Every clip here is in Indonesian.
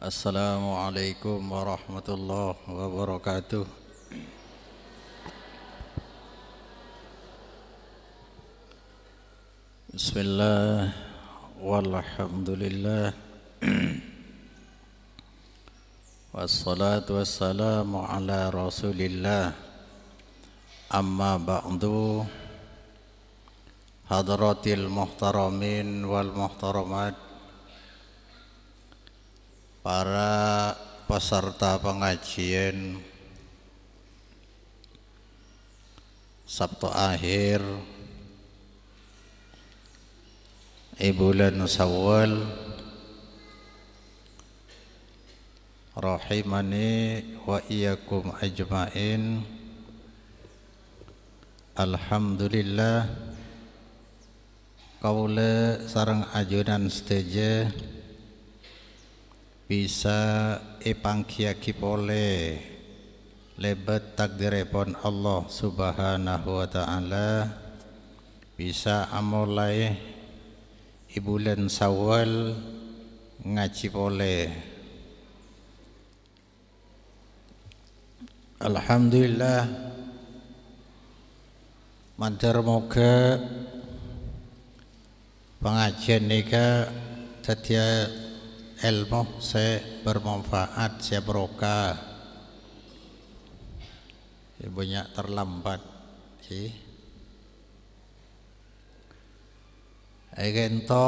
Assalamualaikum warahmatullahi wabarakatuh. Bismillah walhamdulillah. Wassalatu wassalamu ala Rasulillah. Amma ba'du. Hadratil muhtaramin wal muhtaramat para peserta pengajian Sabtu akhir Ibu Syawal rahimani wa iyakum ajmain Alhamdulillah kaula sarang ajunan setejah bisa ipangkiaki pole lebet takdirepon Allah subhanahu wa ta'ala bisa amulai ibulen sawal ngaji pole Alhamdulillah Mantar moga pengajian nika Tatiak ilmu se beroka, ibunya ya, terlambat sih Egento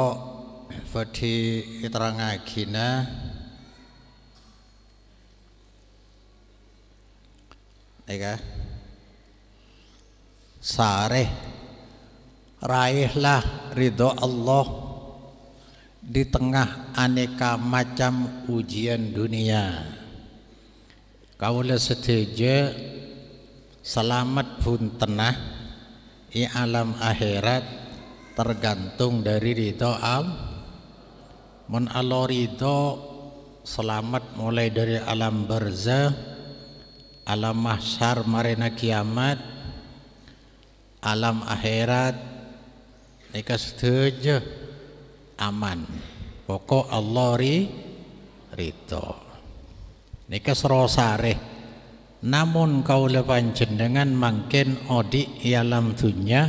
wedi iterangagina Ega Sareh Raihlah ridho Allah di tengah aneka macam ujian dunia. Kaula setuju selamat pun tenah di alam akhirat tergantung dari ridho am mun ridho selamat mulai dari alam barzah alam mahsyar marina kiamat alam akhirat Nika setuju aman pokok Allah ri rito nika sareh namun kau lepan panjenengan mangken odik ialam dunya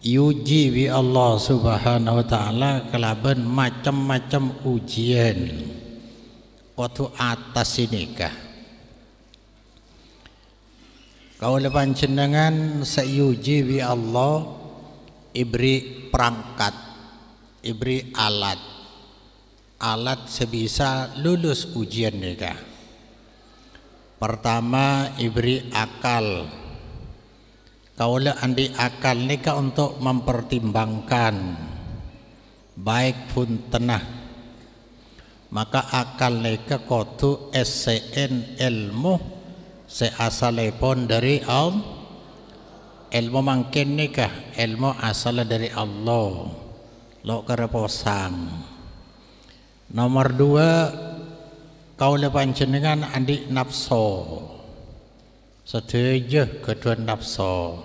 yuji bi Allah subhanahu wa ta'ala kelaben macam-macam ujian waktu atas ini kah lepan panjenengan sayuji bi Allah ibri perangkat diberi alat alat sebisa lulus ujian mereka pertama diberi akal kaulah andi akal mereka untuk mempertimbangkan baik pun tenah maka akal mereka kotu SCN ilmu lepon dari Allah ilmu mangkin nikah ilmu asal dari Allah lo kereposan nomor dua kau lepan jenengan andik nafso sedaya kedua nafso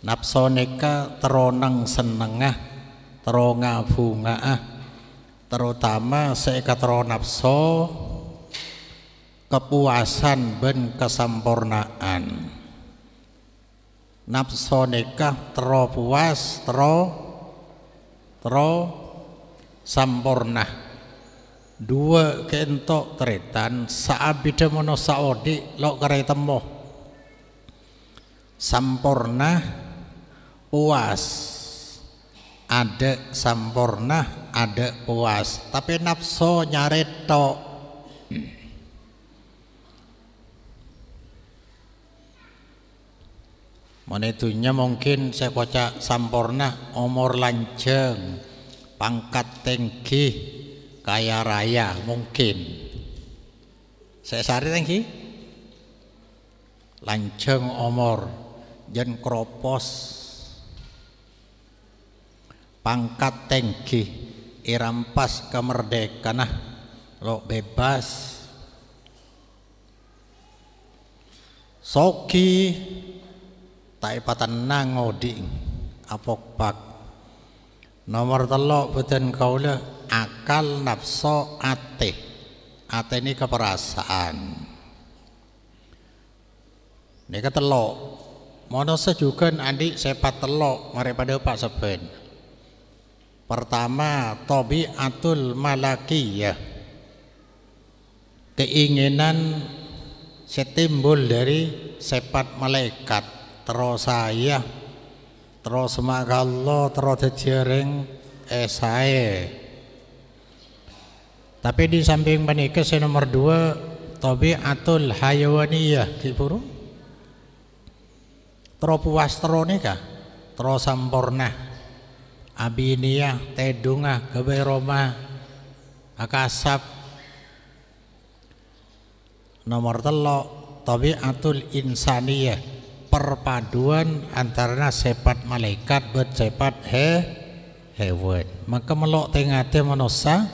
nafso neka teronang senengah teronga ah terutama seka teronang nafso kepuasan ben kesempurnaan nafso neka teropuas puas tero tro sampurna dua kentok teretan saabida mono saodi lo kare temo sampurna puas ada sampurna ada puas tapi nafso nyaretok hmm. Menedunya mungkin saya baca sampurna umur lanceng pangkat tinggi kaya raya mungkin saya sari tinggi lanceng umur jen kropos pangkat tinggi irampas kemerdekaan ah, lo bebas Soki nang oding apok pak nomor telok beten kaula akal nafsu ate ate ini keperasaan ini telok mana sejukan andi sepat telok mari pada pak seben pertama tobi atul malaki ya keinginan setimbul dari sepat malaikat terus saya terus semoga Allah terus jering eh tapi di samping menikah saya nomor dua tobi atul hayawaniyah burung terus puas terus nikah terus sempurna abiniyah tedunga keberoma akasab nomor telok tobi atul insaniyah perpaduan antara sepat malaikat bet sepat he hewan maka melok tengate manusia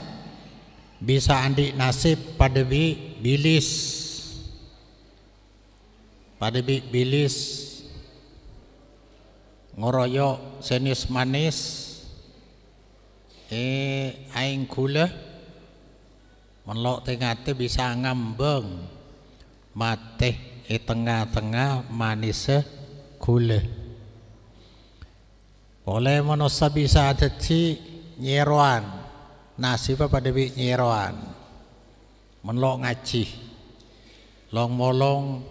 bisa andi nasib pada bi bilis pada bi bilis ngoroyo senis manis eh aing kula melok tengate bisa ngambeng mateh di eh, tengah-tengah manisnya gula boleh manusia bisa jadi nyeruan nasib apa debi nyeruan menlok ngaji long molong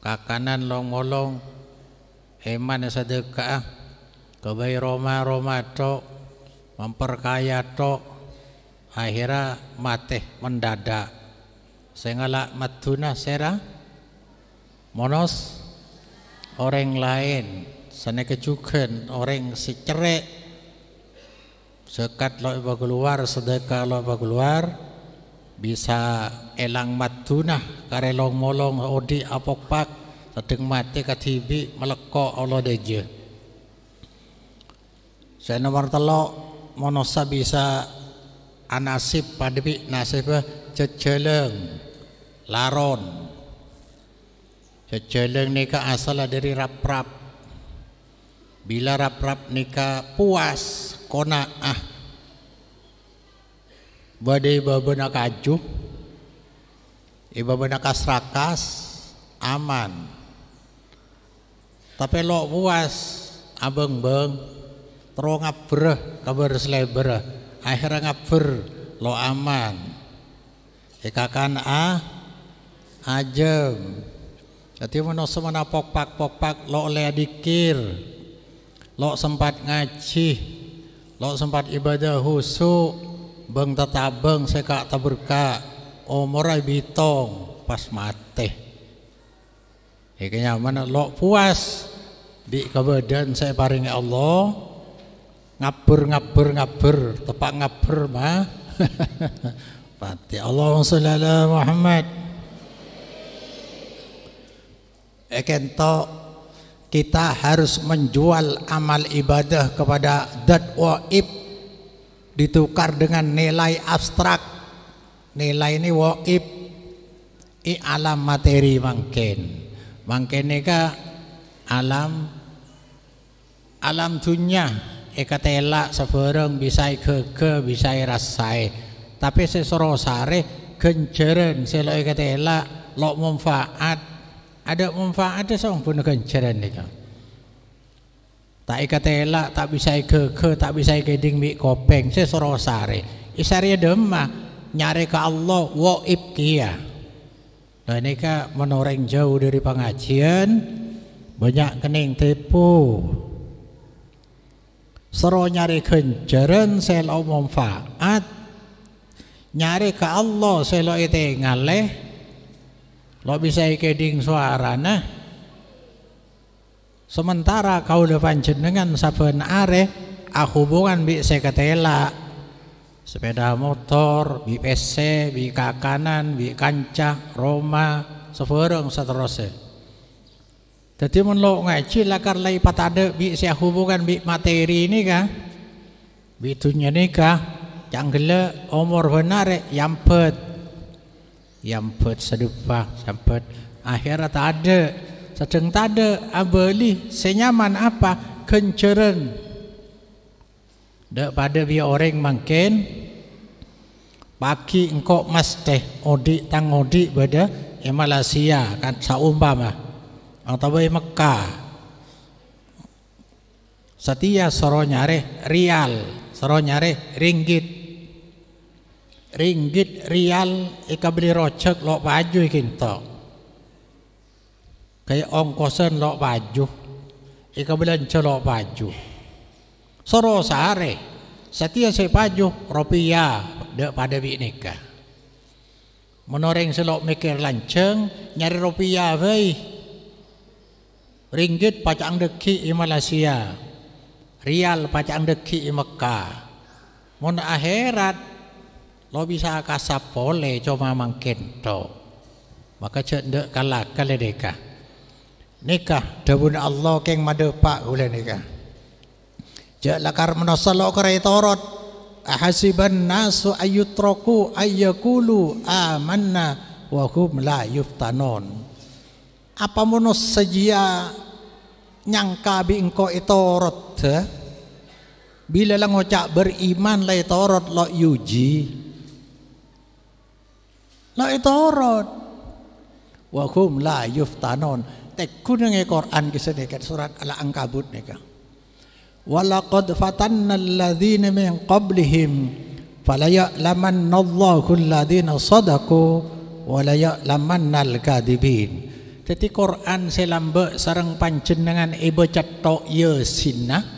kakanan long molong eman yang sedekah ah. kebaya roma roma tok memperkaya tok akhirnya mateh mendadak sehingga lak matuna serah monos orang lain sana juken orang si cerek sekat lo iba keluar sedekah lo iba keluar bisa elang matuna karelong molong odi apok pak sedeng mati katibi meleko Allah deje saya nomor telok monosa bisa anasib padibi nasib ceceleng eh, laron Ceceleng nikah asal dari raprap. -rap. Bila raprap -rap nikah puas kona ah. Badai babana kaju. Ibabana kasrakas aman. Tapi lo puas abeng beng terong abreh kabar selebreh akhirnya ngaber lo aman ikakan a ah, ajem jadi pok pak pok pak lo oleh dikir, lo sempat ngaji, lo sempat ibadah husu, beng beng seka taburka, omorai bitong pas mate. Ikenya mana lo puas di kebadan saya paring Allah ngabur ngabur ngabur tepak ngabur mah. Pati Allahumma sholli ala Muhammad. Ekentok kita harus menjual amal ibadah kepada dat waib ditukar dengan nilai abstrak nilai ini waib i alam materi mungkin mungkin nika alam alam dunia eka tela sebereng bisa keke bisa rasai tapi sesorosare genjeren selo eka tela lo manfaat ada manfaat song pun ganjaran ni kan. tak ikat telak tak bisa ke ke tak bisa ke ding mik kopeng saya sari isari demah nyari ke Allah wa ibkia Nah ini kan menoreng jauh dari pengajian banyak kening tipu Sero nyari kenceran selo manfaat nyari ke Allah selo itu ngaleh Lobi bisa suara, suarana. Sementara kau depan jenengan saben are hubungan bi seketela sepeda motor, bi PC, bi kakanan, bi kancah, roma, sefereng seterusnya. Jadi mun lo ngaji lakar lai patade bi saya hubungan bi materi ini kah? Bi tunya Yang janggele umur benar eh, yang pet yang yampet sedupah sampet akhirat ada sedang ada, abeli senyaman apa kenceren dak pada bi orang mangken pagi engkau mas teh odi tang odi pada emalasia Malaysia kan saumpama atau e Mekah setia soro nyare rial soro nyare ringgit ringgit, rial, ika beli rojek, lo baju kinto. Kayak ongkosan lo baju, ika belanja lo baju. Soro sehari, setia si baju, rupiah, dek pada bi nikah. Menoreng selok mikir lanceng, nyari rupiah vei. Ringgit pacang deki i Malaysia, rial pacang deki i Mekah. Mun akhirat Lo bisa kasap pole cuma mangkento. Maka cendek kalah kali nikah. Nikah dabun Allah keng madepak ula nikah. Cek lakar lo kerai torot. Ahasiban nasu ayutroku ayakulu amanna wahum la yuftanon. Apa munus sejia nyangka bi engko itorot? E Bila lang ocak beriman lai e torot lo yuji la itoron wa hum la yuftanon tekun nge Quran kisah dekat surat al angkabut nika walaqad fatanna alladhina min qablihim falaya'lamanna Allahu alladhina sadaqu walaya'lamanna al-kadibin jadi Quran selambek sarang panjenengan ibu e cetok yesinah ya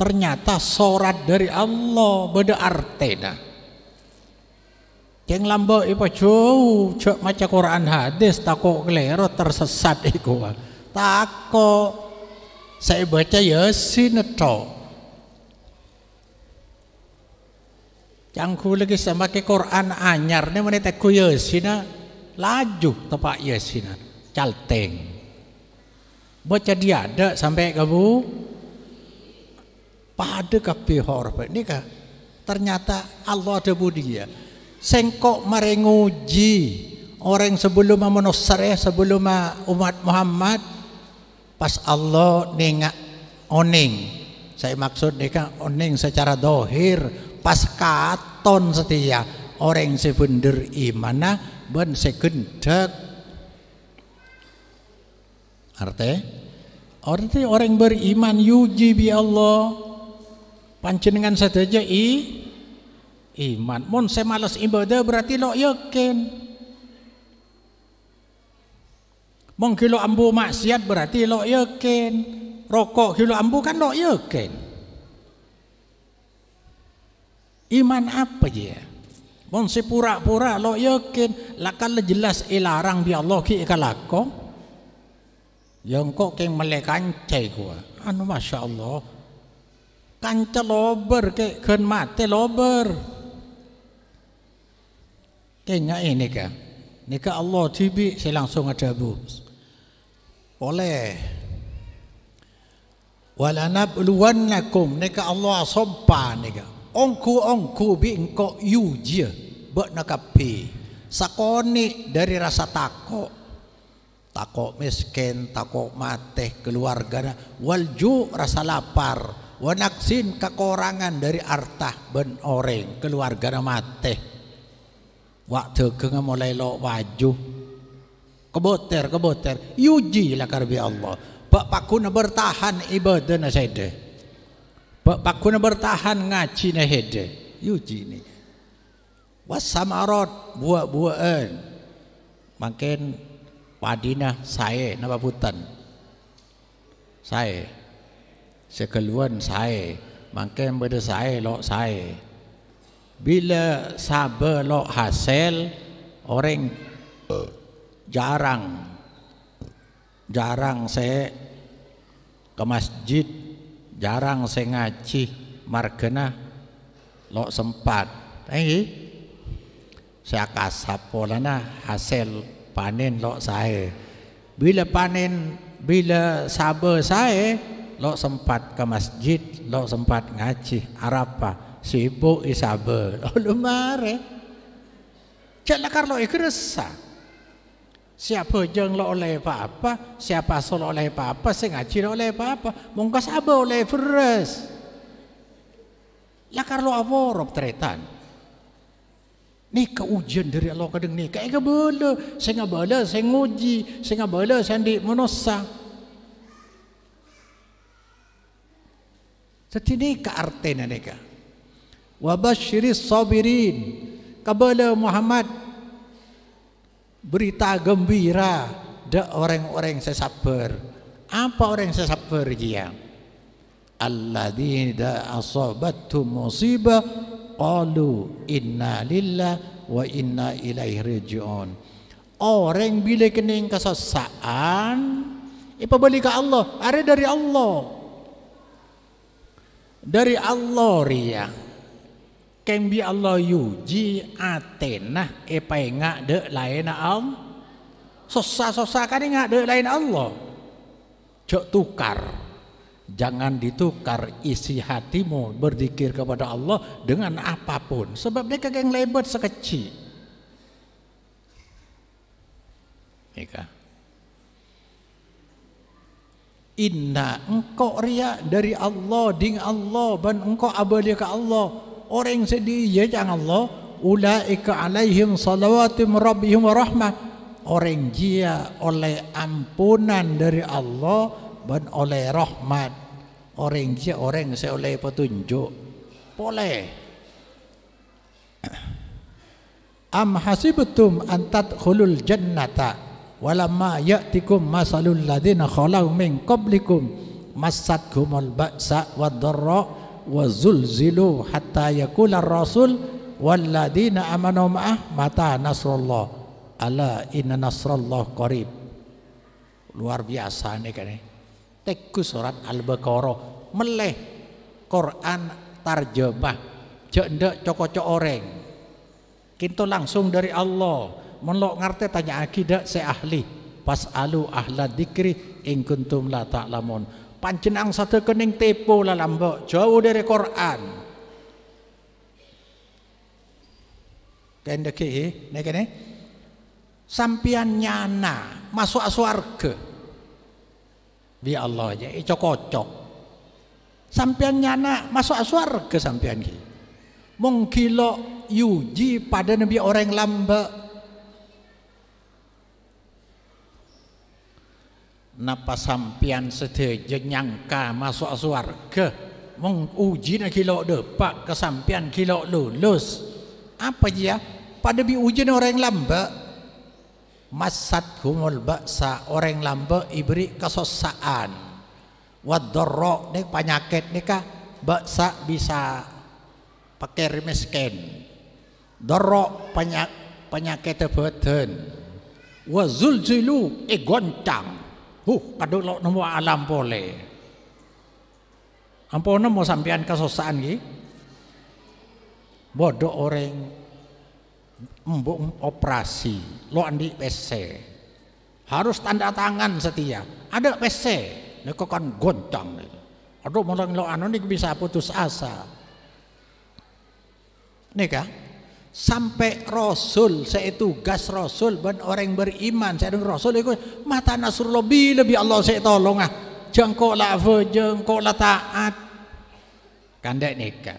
ternyata surat dari Allah beda artena. Yang lambo ipa cuu jauh maca Quran hadis tako kelero tersesat iku. Tako saya baca Yasin to. Cangku lagi sama ke Quran anyar ne menit aku Yasina laju tepak Yasina calteng. Baca dia ada sampai kamu pada kapihor ini kah? Ternyata Allah ada budi ya sengkok marenguji orang sebelum manusia sebelum umat Muhammad pas Allah nengak oning saya maksud nika oning secara dohir pas katon setia orang sebender imana ben segendet Arti, Arti orang beriman yuji bi Allah dengan saja i iman. Mun saya malas ibadah berarti lo yakin. Mun kilo ambu maksiat berarti lo yakin. Rokok kilo ambu kan lo yakin. Iman apa ya? Mun si pura-pura lo yakin, lakal jelas ilarang bi Allah ki kalako. Yang kok keng melekan cai gua. Anu masya Allah. Kanca lober ke ken mate lober. Kayaknya eh nikah. Nikah Allah tibi saya langsung ada bu. Boleh. Walanabluwannakum nikah Allah sompa neka. Ongku ongku bi engkau yuji buat nakapi. Sakoni dari rasa takut takok miskin, takok mateh keluarga walju rasa lapar, wanaksin kekurangan dari artah ben orang keluarga mateh. Wak kena mulai lo wajuh Keboter, keboter. Yuji lah karbi Allah. Pak kuna bertahan ibadah na sede. Bapak kuna bertahan ngaji na hede. Yuji ni. Wasamarot buah-buahan. Makin padina saya napa putan. Saya. Sekeluan saya. Makin berde saya lo saya bila sabelok hasil orang jarang jarang saya ke masjid jarang saya ngaji margena lo sempat eh saya kasap polana hasil panen lo saya bila panen bila sabe saya lo sempat ke masjid lo sempat ngaji arapa sibuk isabel ya oh lumare cek karlo ikresa siapa jeng lo oleh apa apa siapa sol oleh apa apa sing ngaji lo oleh apa apa mongkas sabe oleh feres lah karlo aworok tretan Ni ujian dari Allah kadang ni. Kayak kebala, saya ngabala, saya nguji, saya ngabala, saya di monosa. Jadi ni ke artinya ni Wa sabirin. Kepada Muhammad berita gembira ada orang-orang yang sabar. Apa orang yang sabar dia? da asabatu musibah qalu inna lillah wa inna ilaihi raji'un. Orang bila kena kesesaan, apa balik ke Allah? Ada dari Allah. Dari Allah riang kembi Allah yuji atena epa eh, ngak de lain am. Sosa-sosa kan ngak de lain Allah. Cok tukar. Jangan ditukar isi hatimu berzikir kepada Allah dengan apapun. Sebab dia kagak lebat sekecil. Ika. Ya Inna engkau ria dari Allah ding Allah ban engkau abadi ke Allah Orang yang sedih yang ya Allah ulaika alaihim salawatum rabbihim wa Orang dia oleh ampunan dari Allah dan oleh rahmat. Orang dia orang saya oleh petunjuk. Boleh. Am hasibtum an tadkhulul jannata walamma ya'tikum masalul ladina khalau min qablikum massatkumul ba'sa wad-dharra' wa zulzilu hatta yakula rasul walladina amanu ma'ah mata nasrullah ala inna nasrullah qarib luar biasa ini kan teku surat al-baqarah meleh Quran tarjemah jek ndek coko-cok oreng kinto langsung dari Allah melok ngerti tanya akidah se ahli pas alu ahla dikri ingkuntum la ta'lamun ta panjenang satu ning tepo lalambok jauh dari Quran kendeke eh, nek kene sampian nyana masuk swarga bi Allah ya cocok sampian nyana masuk swarga sampian ki mung yuji pada nabi orang lambek napa sampian sedaya nyangka masuk surga Menguji uji na kilo depak kesampian kilo lulus apa dia ya? pada bi ujian orang lamba masat humul baksa orang lamba ibri kesosaan wadorro nih penyakit nih kah baksa bisa pakai remesken dorok penyak penyakit badan wazul zilu egoncang eh, Huh, lo nemu alam pole. Ampo nemu sampean kesusahan ki. Bodoh orang embung operasi, lo andi PC. Harus tanda tangan setia Ada PC, kok kan goncang. Aduh, mulang lo anu bisa putus asa. Nih kah? sampai Rasul saya itu gas Rasul ben orang beriman saya Rasul itu mata nasur lebih lebih Allah saya tolong ah jengkok lah jengkok lah taat kandek nikah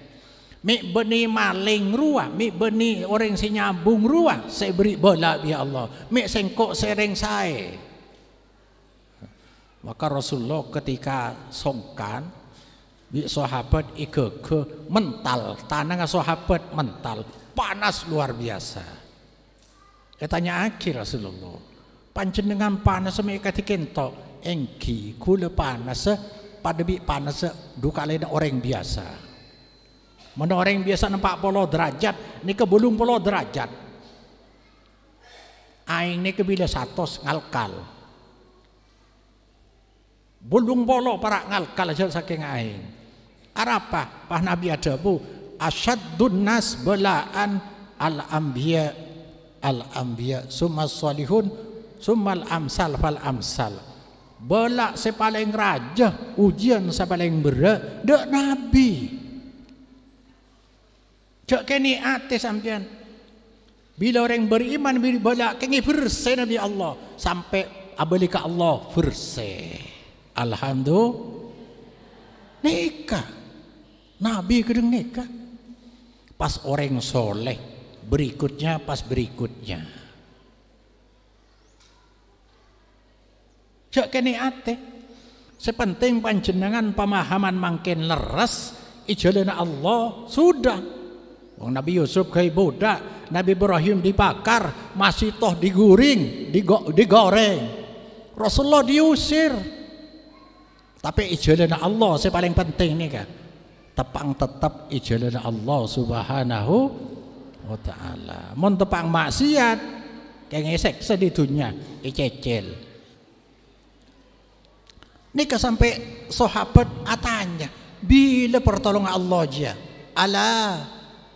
mik beni maling ruah mik beni orang si nyambung ruah saya beri bola bi Allah mik sengkok sereng saya maka Rasulullah ketika songkan bi sahabat ikut ke mental tanah sahabat mental panas luar biasa. tanya akhir Rasulullah. Panjenengan panas mereka dikentok. Engki kula panas eh. pada bi panas eh. duka lain orang biasa. Mana orang biasa nampak polo derajat, ni ke belum polo derajat. Aing ni kebila bila ngalkal. bulung polo para ngalkal saking aing. Arapa, pah Nabi ada bu, asyaddun nas belaan al anbiya al anbiya summa salihun summa al amsal fal amsal belak sepaling raja ujian sepaling berat dek nabi cak kini atis sampean bila orang beriman bila belak kini verse Nabi Allah sampai abalika Allah verse alhamdulillah nikah nabi kedeng nikah pas orang soleh, berikutnya pas berikutnya. Jak kene ate. Sepenting panjenengan pemahaman makin leres ijalana Allah sudah. Wong Nabi Yusuf kayak budak, Nabi Ibrahim dibakar, masih toh diguring, digo, digoreng. Rasulullah diusir. Tapi ijalana Allah, saya paling penting nih kan tepang tetap ijalan Allah subhanahu wa ta'ala mun tepang maksiat kengesek sedidunya icecil Nika sampai sahabat atanya bila pertolongan Allah aja ala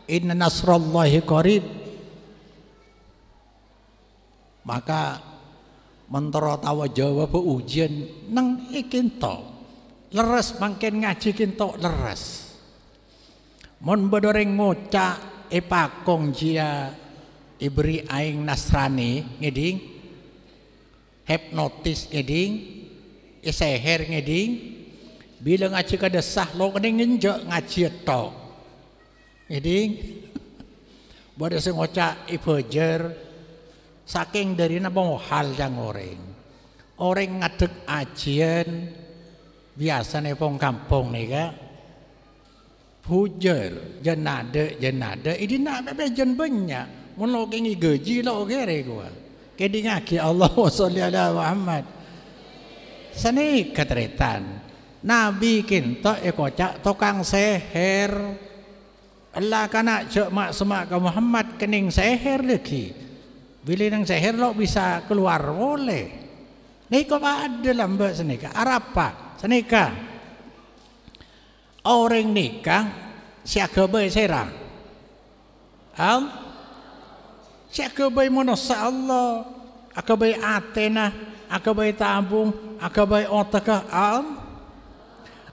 inna nasrallahi qarib maka mentara tawa jawab ujian nang ikin to leres mangken ngaji kinto leres Mon bodoreng ngocak epakong jia diberi aing nasrani ngeding hipnotis ngeding iseher ngeding bila ngaji kada lo kening ngenjok ngaji to ngeding buat se ngocak ibejer saking dari napa hal yang orang orang ngadeg ajian biasa nih pong kampung nih kak ada jenada jenada Ini nak apa jen banyak. Mula kengi gaji lo kere gua. Kedi ngaki Allah wa salli Muhammad. Sani keteritan. Nabi to ekocak ya tokang seher. Allah kana cek mak semak ke Muhammad kening seher lagi. Bila nang seher lo bisa keluar boleh. Ni kau ada mbak senika. Arapa senika orang nikah si agama serang am si agama manusia Allah agama Athena agama tabung agama otakah am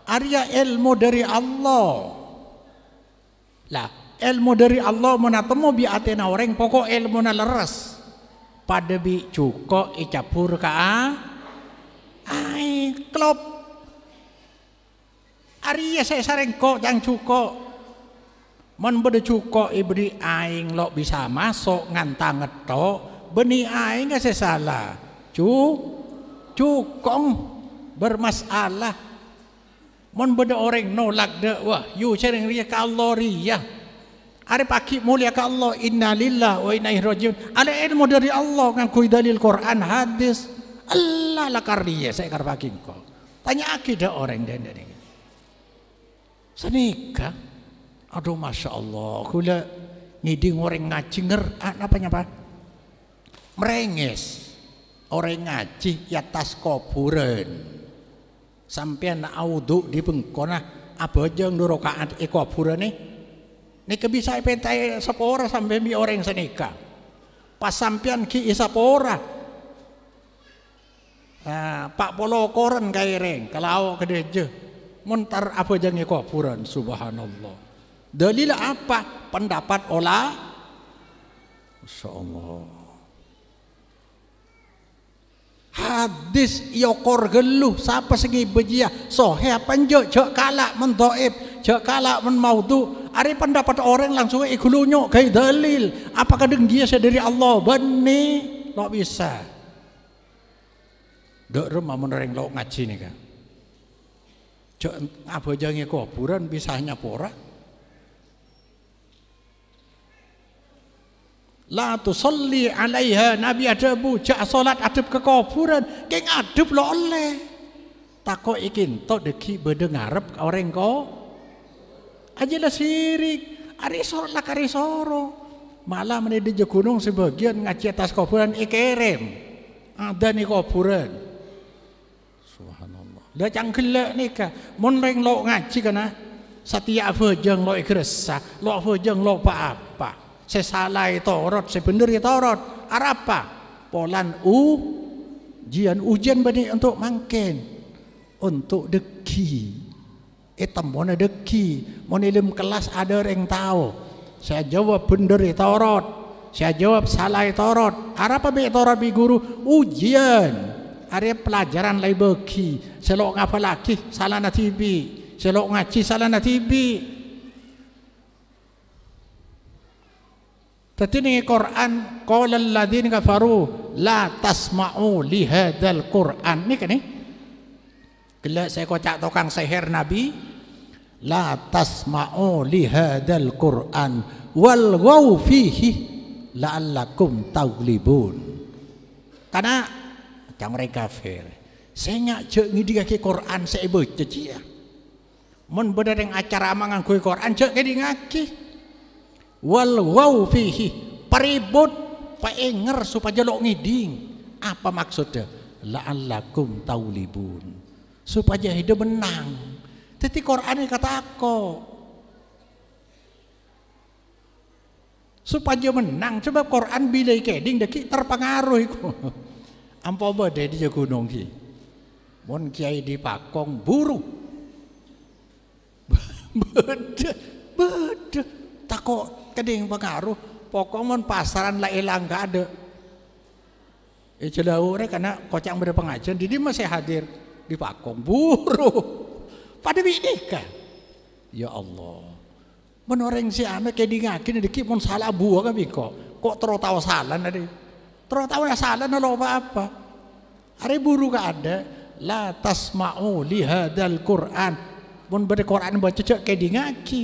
Arya ilmu dari Allah lah ilmu dari Allah mana temu bi Athena orang pokok ilmu na leres pada bi cukok icapur ka ah. ai klop Ari iya saya sareng kok yang cukok, Mon bede cukok ibri aing lo bisa masuk ngantang ngeto. Beni aing gak saya salah. Cu, cukong bermasalah. Mon bede orang nolak de wah. You sareng ria kalau ria. hari pagi mulia kalau Allah inna lillah wa inna ilaihi Ada ilmu dari Allah kui dalil Quran hadis. Allah lah karya saya karpakin kok. Tanya akidah orang dan ini. Senika, Aduh Masya Allah. Kula ngidi ngoreng ngaji nger. Apa nyapa? Merengis. Orang ngaji ya tas kuburan. Sampai nak auduk di bengkona. Ah, apa aja yang durokaat e kuburan nih? Nih kebisai pentai sepora sampai mi orang Senika. Pas sampian ki isapora. Nah, Pak Polo koran kaireng. Kalau kedeje mentar apa jangan kafiran subhanallah dalil apa pendapat olah Masya hadis yokor ya geluh siapa segi bejia sohe apa njok jok kalak mentoib jok kalak men maudhu ari pendapat orang langsung ikulunyok kayak dalil Apakah kadang dia dari Allah Benih, tak bisa Dok rumah menereng lo ngaji nih kan Jok abojange kuburan bisa nyapora. La tusalli alaiha Nabi ada buja salat adab ke kuburan keng adab lo oleh. Tako ikin to deki bede ngarep orang kau. Aja lah sirik. Ari sorot lah kari soro. Malah menedi gunung sebagian ngaji atas kuburan ikerem. Ada nih kuburan. Dah cang gelak ni ka. Mun lo ngaji kana. Setia fejeng lo ikresa, lo fejeng lo apa apa. saya salah Sesalai torot, sebenarnya torot. apa? Polan u jian ujian bani untuk mangken. Untuk deki. Etam eh, mana deki. Mau ilmu kelas ada yang tahu. Saya jawab bener ya torot. Saya jawab salah torot. apa bi torot bi guru ujian. Ada pelajaran lagi beki selok ngapa lagi salah na TV selok ngaji salah na TV Tadi nih Quran qala alladziina kafaru la tasma'u li Quran Nih kan nih? Kela saya kocak tokang seher Nabi la tasma'u lihat dal Quran wal wau fihi la alakum taulibun. karena cang mereka kafir saya cek ngidi kaki Quran saya ibu cici ya mun beda yang acara amangan kui Quran cek ngidi ngaki wal wau fihi peribut paenger supaya lo ngiding apa maksudnya La alaikum taulibun supaya hidup menang tetapi Quran kata aku supaya menang Coba Quran bila keding dekik terpengaruh iku ampo dia gunung sih. Mon Kiai di Pakong buru. beda, beda. Takut keding pengaruh. Pokoknya pasaran lah hilang gak ada. Ijo eh, daure karena kocak beda pengajian. Jadi masih hadir di Pakong buru. Pada kan? Ya Allah. menoreng orang si anak kayak di ngakin dikit salah buah kan biko. Kok terus tahu salah nadi? Terus tahu salah nalo apa apa? Hari buru gak ada la tasma'u lihadal Qur'an pun beri Qur'an baca cek kedi ngaki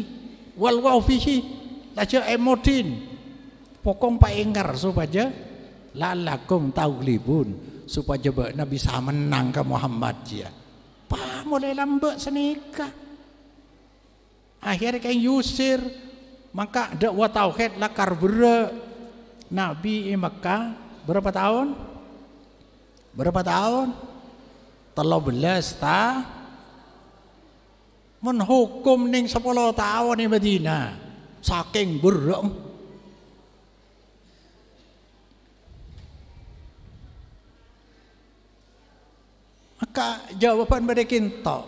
wal waw fihi laja emodin eh pokong pak engar supaya lalakum taulibun supaya Nabi bisa menang ke Muhammad ya pak mulai lambak senika akhirnya kayak yusir maka dakwah tauhid lakar bere Nabi di Mekah berapa tahun? Berapa tahun? Telah belas ta menhukum ning sepuluh tahun di Medina saking buruk Maka jawaban pada kita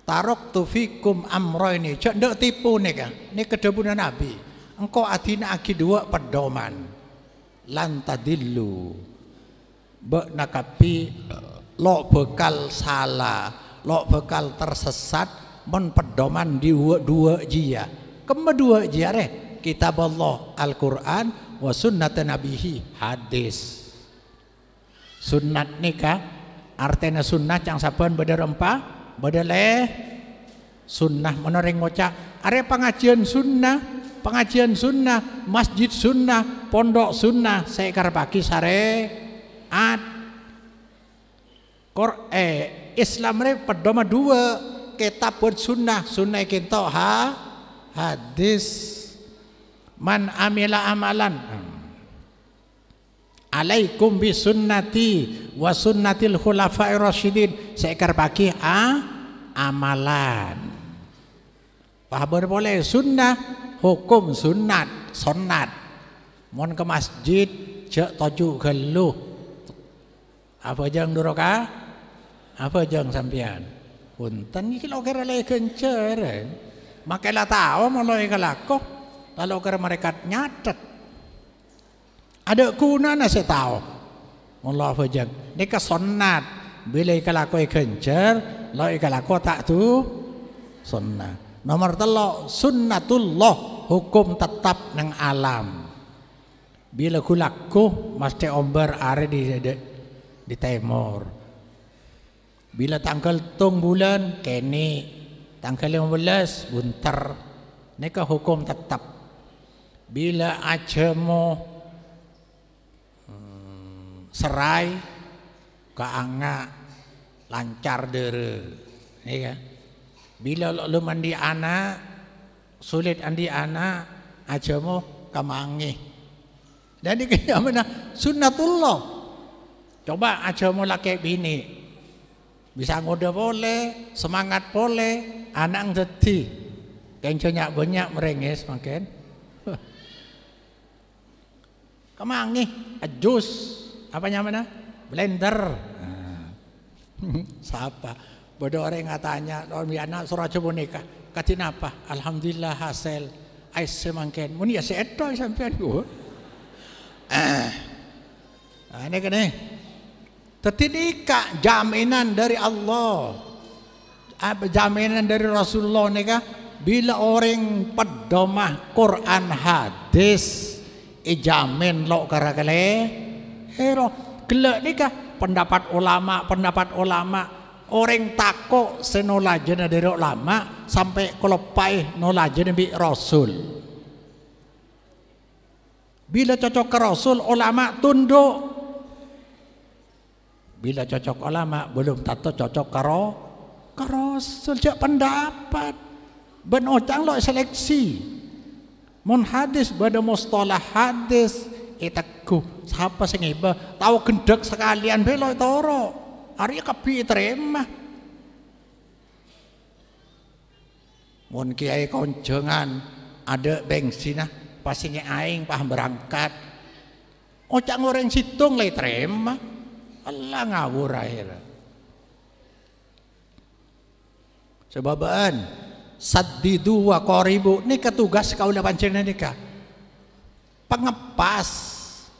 Tarok tufikum amro ini. Cak ndak tipu nih kan. Ini kedepunan Nabi. Engkau adina aki dua pedoman. lantadilu, Bek nakapi lo bekal salah lo bekal tersesat men pedoman di dua jia ya. kemudian dua jia reh kitab Allah Al-Quran wa sunnat nabihi hadis sunnat nikah artinya sunnah yang saban beda rempah beda leh sunnah menoreng ngocak are pengajian sunnah pengajian sunnah, masjid sunnah, pondok sunnah, saya karpaki sare ad Qur'an eh, Islam ini pedoma dua kitab buat sunnah sunnah kita ha hadis man amila amalan hmm, alaikum bi sunnati wa sunnatil khulafai rasyidin seekar pagi a amalan paham boleh sunnah hukum sunnat sunnat. mon ke masjid cek toju geluh apa jang duraka apa jang sampean? Punten iki lo kira le kenceren. Eh. Makela tahu mo lo ikalako. Lalu kira mereka nyatet. Ada kuna na saya tahu. jang ni Ini kesonat. Bila ikalako kencer lo ikalako tak tu sunnat. Nomor telo sunnatullah hukum tetap nang alam. Bila kulaku mesti ombar are di di, di timur. Bila tanggal tung bulan, kene. Tanggal 15, bunter. Neka hukum tetap. Bila aja mau hmm, serai, keangga lancar dere. Ya. Bila lu mandi anak, sulit andi anak, ajemo Dan Jadi kena mana sunnatullah. Coba aja mau laki bini, bisa ngode boleh semangat boleh anak ngerti, kencengnya banyak merengis makin kemangi jus apa namanya blender siapa bodoh orang tanya orang anak suruh coba nikah katin apa alhamdulillah hasil ais semangkin. muni ya seeto sampean eh ah ini kene tetapi jaminan dari Allah jaminan dari Rasulullah kak. bila orang pedomah Quran hadis ijamin eh, lo karakale hero ni kak. pendapat ulama pendapat ulama orang tako jenah dari ulama sampai kalau nola jenah bi Rasul bila cocok ke Rasul ulama tunduk Bila cocok ulama belum tato cocok karo karo sejak pendapat. Ben utang lo seleksi. Mun hadis bada mustalah hadis itaku eh, siapa sing iba tahu gendek sekalian belo toro. Ari kepi terima. Mun kiai konjengan ada bensinah pasti aing paham berangkat. Ocak goreng situng lay terima. Allah ngawur akhirnya. Sebabkan sadidu dua koribu ini ketugas kau udah pancing nikah. Pengepas,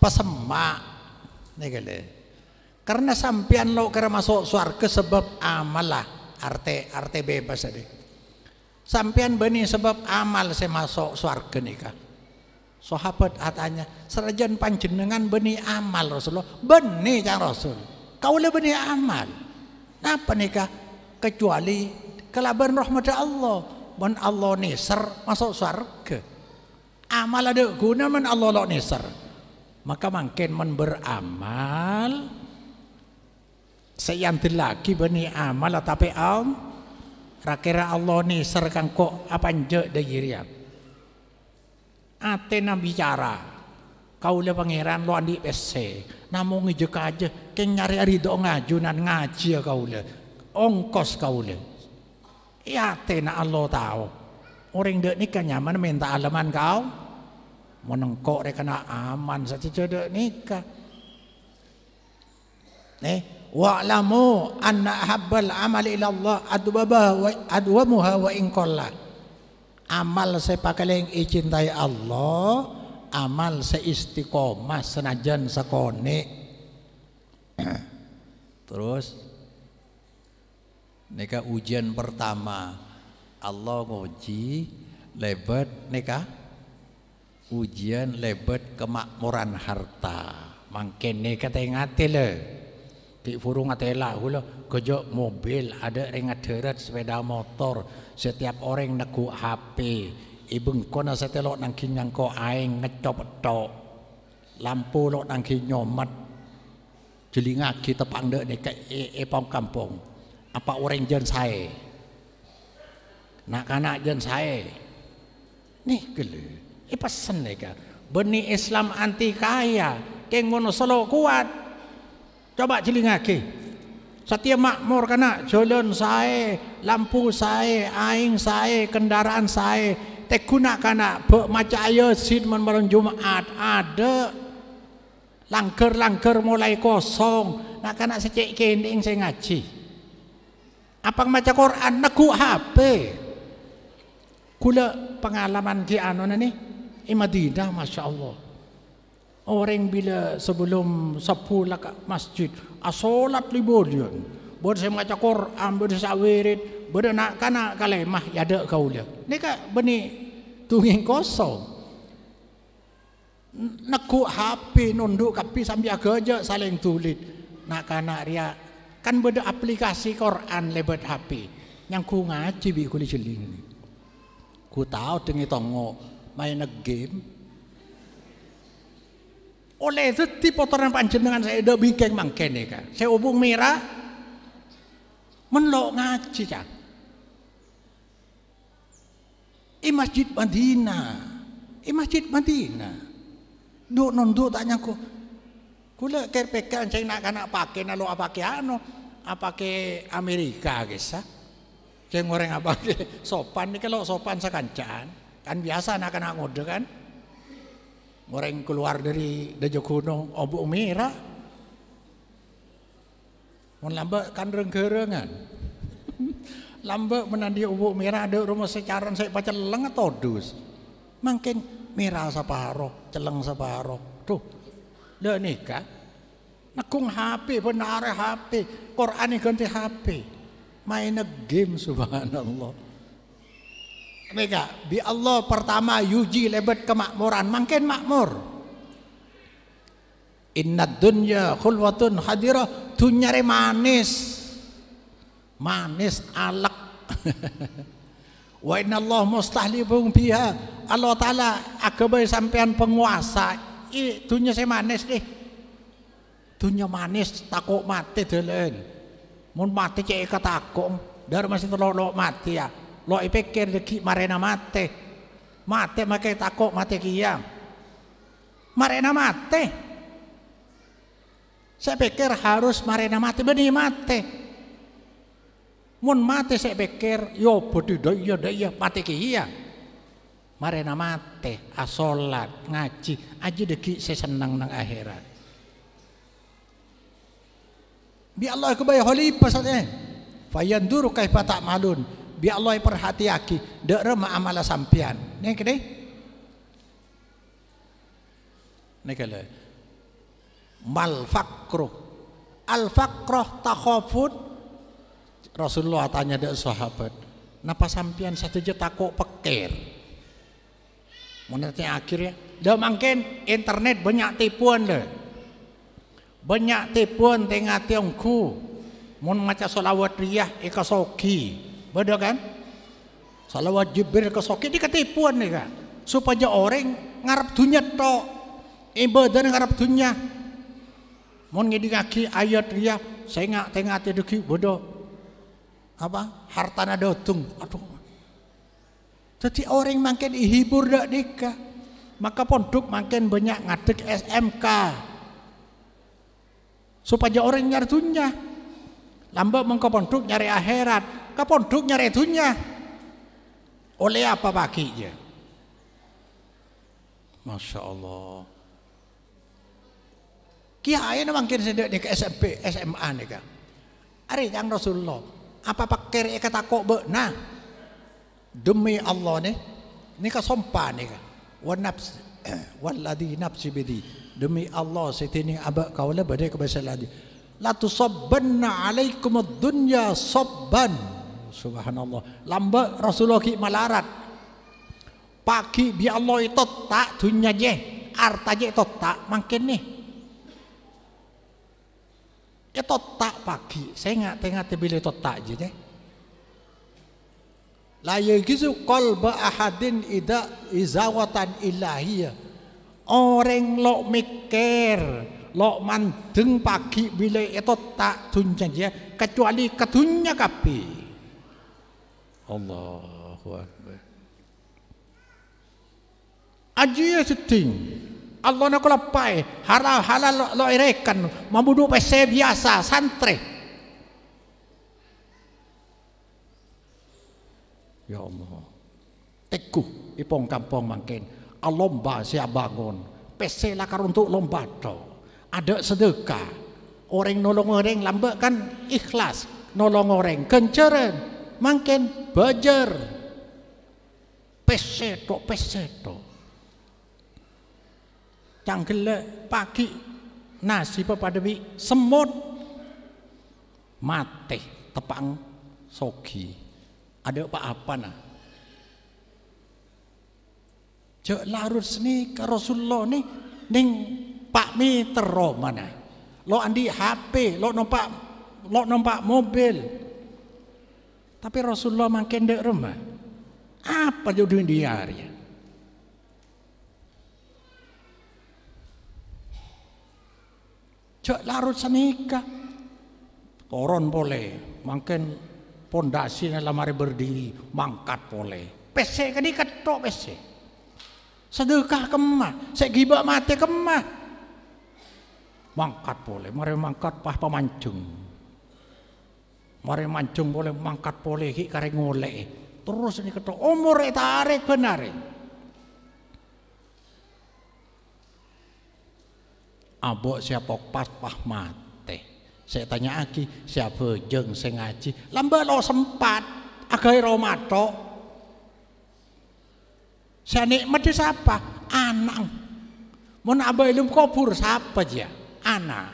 pesemak nih kali. Karena sampian lo kira masuk ke sebab amalah arte arte bebas tadi. Sampian bani sebab amal saya masuk swarga nikah. Sahabat katanya serajan panjenengan benih amal Rasulullah, benih yang Rasul. Kau benih amal. Napa nikah? Kecuali kelaban rahmat Allah. Mun Allah nisar masuk surga. Amal ada guna men Allah lo nisar. Maka makin men beramal seyanti lagi benih amal tapi am rakira Allah nisar kang kok apa njek dagirian. Atena bicara. Kaula pangeran lo andi pese. namu ngejek aja keng nyari-ari do ngajunan ngaji ya kaula. Ongkos kaula. Ya Atena Allah tahu. Orang dek nikah nyaman, minta alaman kau. Menengkok dia kena aman saja cedek nikah. Eh, wa'lamu anna habbal amali ila Allah adwabaha wa adwamuha wa in amal yang dicintai Allah amal seistiqomah senajan sekone terus neka ujian pertama Allah nguji lebet neka ujian lebet kemakmuran harta mangkene kata ngate le furung furung ngate lah gojok mobil ada ringat deret sepeda motor setiap orang neku HP kau kona setelok nangkin yang kau aing ngecop tok lampu lo nangkin nyomat, jelinga kita pangde dek, ke e, e pom kampung apa orang jen saya nak anak jen saya nih gele e eh, pesen ni benih Islam anti kaya kengono solo kuat coba jelinga ke Setia makmur kena jolon saya, lampu saya, aing saya, kendaraan saya. Tak guna kena bermaca ayo sin menmarun Jumaat ada. Langker-langker mulai kosong. Nak kena secek kening saya ngaji. Apa maca Quran? Neku HP. Kula pengalaman di anu ni. Imadidah Masya Allah. Orang bila sebelum sepulak masjid asolat libur je. Buat saya baca Quran, buat saya wirid, buat nak kena kalah mah ya ada kau dia. Ni ka beni tungin kosong. Neku HP nunduk kapi sambil kerja saling tulit nak kena ria. Kan benda aplikasi Quran lebat HP. Yang ku ngaji bi kulit jeling. Ku tahu tengi tongo main game Oleh itu di potongan dengan saya udah bingkeng mangkene ya, kan. Saya ubung merah menlo ngaji kan. I masjid Madinah, i masjid Madinah. non do tanya ku. Kula kerpekan saya nak kena pakai nalo apa ke ano? Apa ah, ke Amerika gesa? Ah. Saya ngoreng apa ke sopan ni kalau sopan sekancaan kan biasa nak anak ngode kan. Orang keluar dari Dajo Kuno, Obu merah. Mun lambat kandung kerengan. lambat menandi Obu merah ada rumah secara saya pacar leng todus. Mungkin Mira saparo, celeng saparo. Tuh, dah nikah. Nakung HP, benar HP. Quran ganti HP. Main game subhanallah. Mega, bi Allah pertama yuji lebet kemakmuran, makin makmur. Inna dunya khulwatun hadirah, dunya manis. Manis alak. Wa inna Allah mustahlibung biha. Allah Ta'ala agabai sampean penguasa. I, dunya saya manis nih. Dunya manis, takut mati delen. Mun mati cek takut. dar masih terlalu mati ya lo pikir deki marena mate mate make takok mate kiam marena mate saya pikir harus marena mate beni mate mun mate saya pikir yo bodi daya daya mate kiam marena mate asolat ah, ngaji aji deki saya senang nang akhirat bi Allah kebaya holipa satnya fayandur kaifa malun biar Allah perhati aki dek rema amala sampian ni kene ni kala mal fakru al fakroh takhafun Rasulullah tanya dek sahabat napa sampian satu je takut pekir menurutnya ya, dah mungkin internet banyak tipuan deh banyak tipuan tengah tiongku mun maca solawat riyah ikasoki. Bodoh kan? Salawat Jibril ke soki ini ketipuan nih kan. Supaya orang ngarap dunia to. Ibadah ngarap dunia. Mau ngedi kaki ayat dia saya nggak tengah teduki bodoh. Apa? Hartana tung. Aduh. Jadi orang makin dihibur dak nikah. Maka pondok makin banyak ngadeg SMK. Supaya orang nyari dunia. Lambat mengkau pondok nyari akhirat ke pondok nyari dunia oleh apa paginya Masya Allah Kiai ini mungkin di SMP, SMA nih kan Hari yang Rasulullah Apa pakai kata kok nah Demi Allah nih Ini kesompa nih kan Wa nafsi Walladhi nafsi bidi Demi Allah setini abak kaulah badai lagi Latu sabbanna alaikum dunya sabban subhanallah Lambat Rasulullah ki malarat pagi bi Allah itu tak dunia je je itu tak makin nih itu tak pagi saya nggak tengah tebile itu tak je deh la yagizu qalba ahadin ida izawatan ilahiya. orang lo mikir lo mandeng pagi bila itu tak dunia je kecuali kedunya kapi Allahu Akbar. ya seting. Allah nak lapai halal halal lo irekan mamuduk pese biasa santri. Ya Allah. Teku ipong kampung mangken. Alomba ah, sia bangun. Pese lakar untuk lomba to. Ada sedekah. Orang nolong orang lambat kan ikhlas. Nolong orang kenceran mangken belajar peseto peseto canggele pagi nasi pepadewi, semut mate tepang sogi ada apa apa nah Jok larut sini ke Rasulullah nih ning pak meter mana lo andi HP lo numpak lo numpak mobil tapi Rasulullah makin dek rumah. Apa jodoh di hari? Cok larut senika. Koron boleh, makin pondasi lamari berdiri, mangkat boleh. Pesek kadi ketok pesek. Sedekah kemah, saya mati kemah. Mangkat boleh, mari mangkat pah pemancung. Mare manjung boleh mangkat boleh ki kare ngolek. Terus ini ketok umur oh, arek benar. Abok siapa pas pah mate. Saya tanya aki siapa jeng saya ngaji. Lamba lo sempat agai romato. Saya nikmat siapa? Anak. Mau nambah ilmu kopur siapa aja? Anak.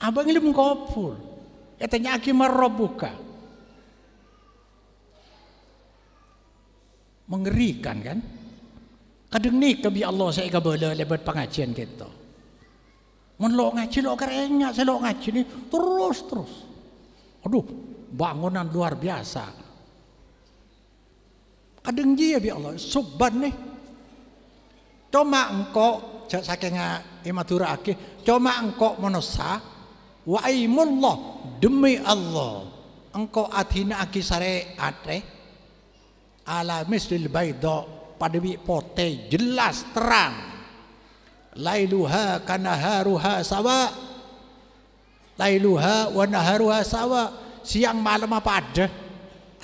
Abang ilmu kopur Katanya aki rabbuka. Mengerikan kan? Kadang ni kebi Allah saya kebala lebat pengajian kita. Mun lo ngaji lo keringat, saya lo ngaji ni terus terus. Aduh, bangunan luar biasa. Kadang dia ya bi Allah subban nih. Cuma engkau saking imatura aki. cuma engkau menosa Wa aimullah demi Allah engkau adhina aki syariat eh ala mislil baidho pademi pote jelas terang lailuha kanaharuha sawa lailuha wa naharuha sawa siang malam apa ada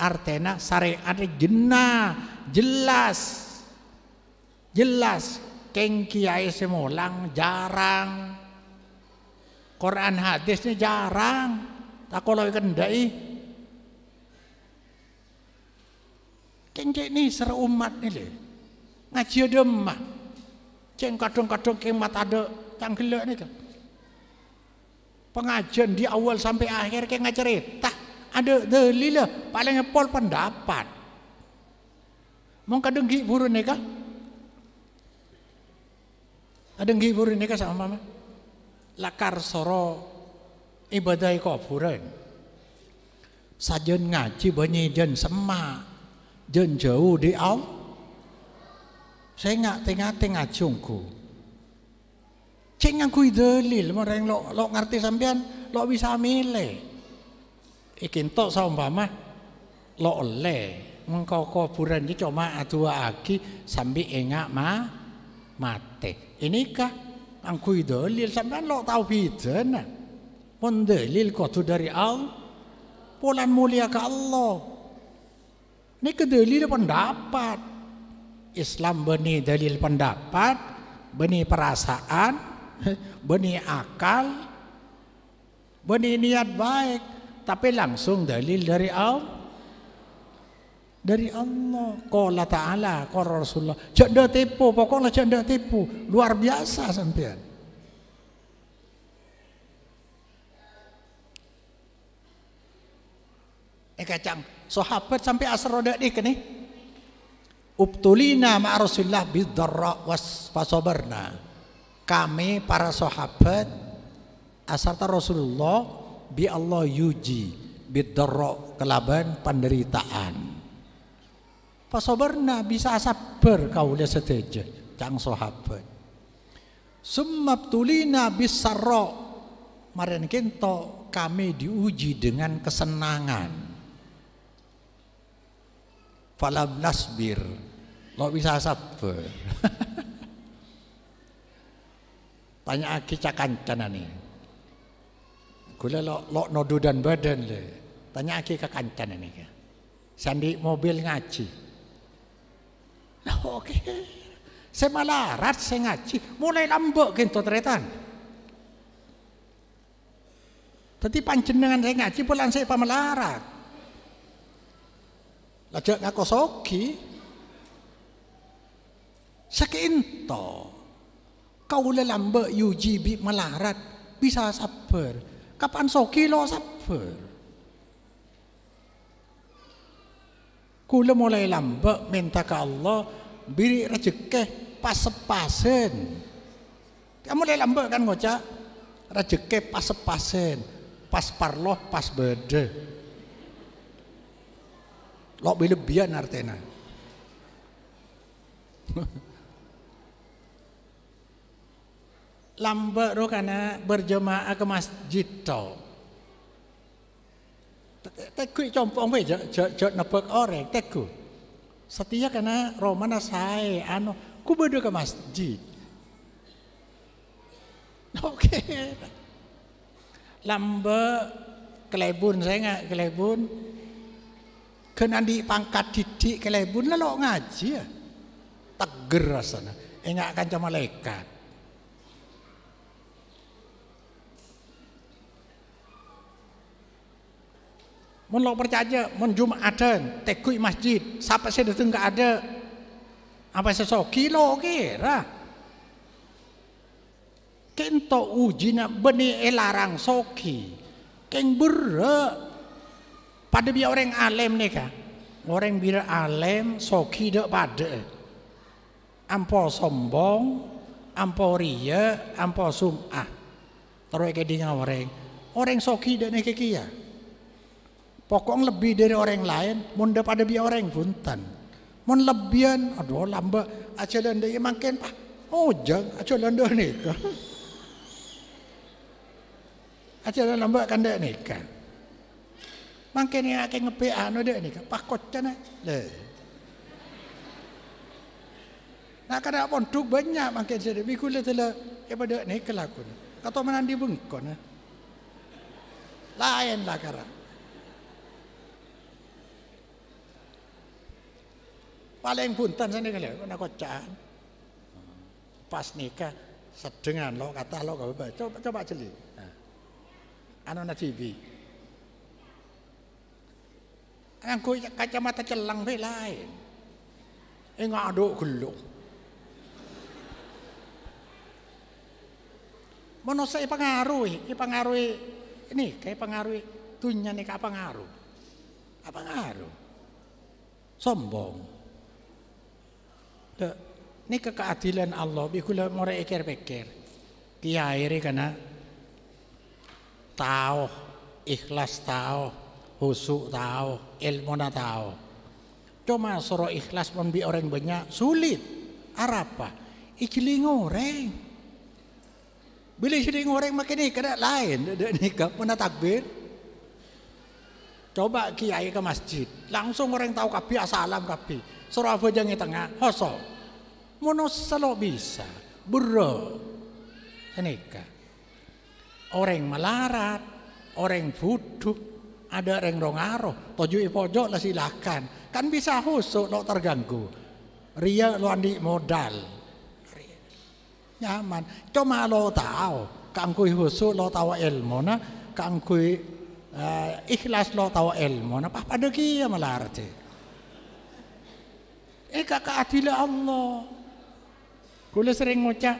artena syariat jena jelas jelas keng kiai semolang jarang Quran hadis ini jarang. Tak kalau kendai. Kencik ini ser umat ini le Ngaji ada mah. Ceng kadung kadang kemat ada canggelak ini kan. Pengajian di awal sampai akhir kayak nggak cerita. Ada delilah paling pol pendapat. Mau kadung gik burun nih kan? kadung gik burun nih kan sama mama? lakar soro ibadah kuburan sajen ngaji banyi jen sema jen jauh di aw saya nggak tengah tengah cungku cengang kui dalil mereng lo lo ngerti sambian lo bisa milih ikin tok saumpama lo oleh engkau kuburan cuma atua aki sambil engak ma mate inikah Engkau dalil sampean lo tauhidan. Pun eh? dalil kudu dari Allah. Polan mulia ke Allah. Ini kedalil pendapat. Islam benih dalil pendapat, benih perasaan, benih akal, benih niat baik, tapi langsung dalil dari Allah dari Allah. Qala ta'ala, qala Rasulullah. Cak ndak tipu, pokoknya cak ndak tipu. Luar biasa sampean. Eh kacang, sahabat sampai asar roda kene. Ubtulina ma Rasulullah bidarra was fasabarna. Kami para sahabat asarta Rasulullah bi Allah yuji bidarra kelaban penderitaan Fasobarna bisa sabar kaulah seteja cang sahabat. bisa bisarro marian kento kami diuji dengan kesenangan. Falam nasbir lo bisa sabar. Tanya aki cakan nih. Gula lo lo nodu dan badan le. Tanya aki cana nih. Sandi mobil ngaji. Oh, oke, Saya malarat, saya ngaji. Mulai lambok gitu teretan. Tadi panjenengan saya ngaji, pulang saya pamelarat. Lajak ngaku soki. Sekinto. Kau le lambok yuji bi melarat. Bisa sabar. Kapan soki lo sabar? Kula mulai lambek minta ke Allah biri rejeki pas sepasen kamu lek lambe kan ngoca rejeki pas sepasen pas parloh pas bede lo bilebian artena lambe ro rokana berjemaah ke masjid to tegu compong we jok jok nepek orek tegu setia karena romana saya ano ku berdua ke masjid oke okay. lambe kelebun saya nggak kelebun kena di pangkat didik kelebun lalu ngaji ya teger rasanya eh, akan cuma malaikat Mun lo percaya, mun Jumat ada, masjid, siapa sih datang gak ada? Apa sesok kilo kira? Kento ujina beni elarang eh soki, keng bere. Pada biar orang alem nih kak, orang biar alem soki dek pada. Ampo sombong, ampo ria, ampo sumah. Terus kayak dia orang, orang soki dek nih kia. Pokoknya lebih dari orang lain, mun pada biar orang punten. Mun lebihan, aduh lamba aja landa ya makin pak. Oh jang, aja landa nikah. Aja lamba kan dek nikah. Makin yang akan ngepe anu dek nikah, kocana, deh. Eh. Nah kada pontuk banyak makin jadi bikulah telah ya pada nikah lakukan? Kata menandi bengkon. Eh. Lain lah karang. Paling punten sana kalian, ya, kena kocan Pas nikah sedengan lo kata lo kau baca coba coba jeli. Nah. Anu na TV. kui kacamata celang be lain. Enggak eh, aduk gelung. Menosa ipangaruhi, pengaruhi, ini kayak pengaruhi tunya nih apa pengaruh? Apa pengaruh? Sombong. Loh, ini keadilan Allah, bikula mulai pikir-pikir. Kiai ini kena tahu, ikhlas tahu, husuk tahu, ilmu na tahu. Cuma suruh ikhlas membi orang banyak sulit. Arapa? Ijli orang Bila ijli orang makin ni kada lain. Ada nikah mana takbir. Coba kiai ke masjid, langsung orang tahu kapi asalam kapi. Sora jangan tengah hoso. Mono selok bisa buro. Senika. Orang melarat, orang fuduk, ada orang rongaro, tujuh pojok lah silakan. Kan bisa huso lo terganggu. Ria andi modal. Nyaman. Cuma lo tahu, kangkui huso lo tahu ilmu na, kangkui uh, eh, ikhlas lo tahu ilmu na, apa pada ya kia melarat sih. E. Eka eh, keadilan Allah. Kula sering ngucap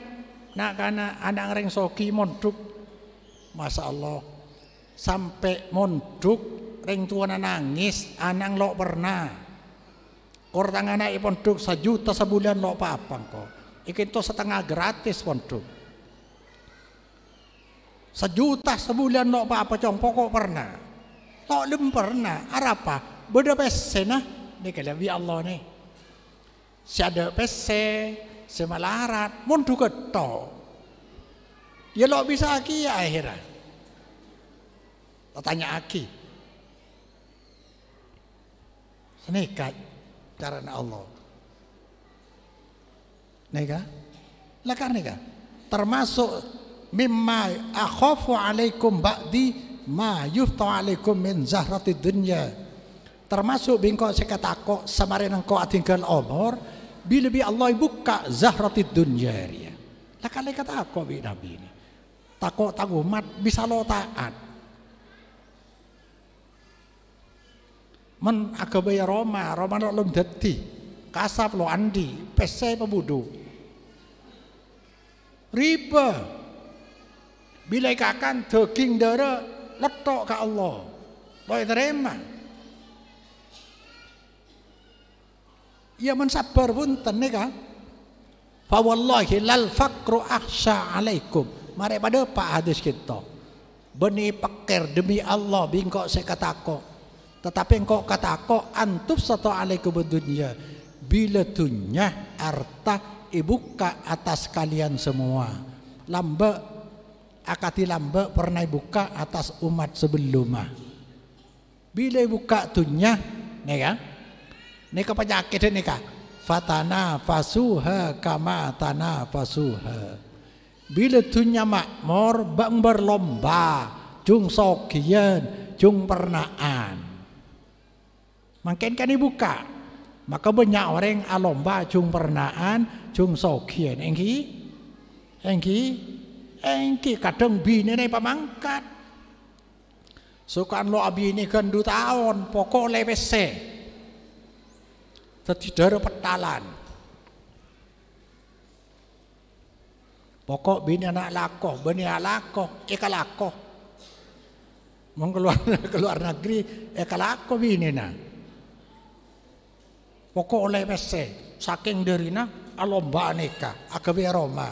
nak kana anak ngering soki monduk. Masya Allah. Sampai monduk, ring tuana nangis, anang lo pernah. Kor tangan anak pondok sejuta sebulan lo apa kok. Iki itu setengah gratis pondok. Sejuta sebulan lo apa apa compok kok pernah. Tak lem pernah. Arapa? Beda pesenah. Nih kalau ya Allah nih. Siade pese, semalarat, mundu keto. Ya lo bisa aki ya akhirnya Lo tanya aki. Nekat karena Allah. Nega? lekar nega. Termasuk mimma akhafu alaikum ba'di ma yufta alaikum min zahrati dunya termasuk bingko saya kata semarin engkau tinggal omor Bila bi Allah buka zahratid Tak Lakale kata aku bi Nabi ini. Tako mat bisa lo taat. Men agama Roma, Roma lo belum dadi. Kasap lo andi, pesai pembudu Riba. Bila kakan daging darah letok ke Allah. boleh terima. ya men sabar punten nika fa wallahi lal faqru ahsa alaikum mari pada pak hadis kita beni pekir demi Allah bingkok saya katako tetapi engkau katako antuf satu alaikum dunia bila dunya arta ibuka atas kalian semua lamba akati lamba pernah buka atas umat sebelumah bila buka dunya nih ya Nika penyakit ini kak. Fatana fasuha kama tanah fasuha. Bila tunya makmur bang berlomba jung sokian jung pernaan. Makin kan dibuka. Maka banyak orang alomba jung pernaan jung sokian. Engki, engki, engki kadang bini nih pamangkat. Sukan lo abini kan du tahun pokok lewese. Jadi darah petalan. Pokok bini anak lakoh, bini anak lakoh, eka lakoh. Mau keluar, keluar negeri, eka lakoh bini na. Pokok oleh mese, saking na alomba aneka, agawe aroma.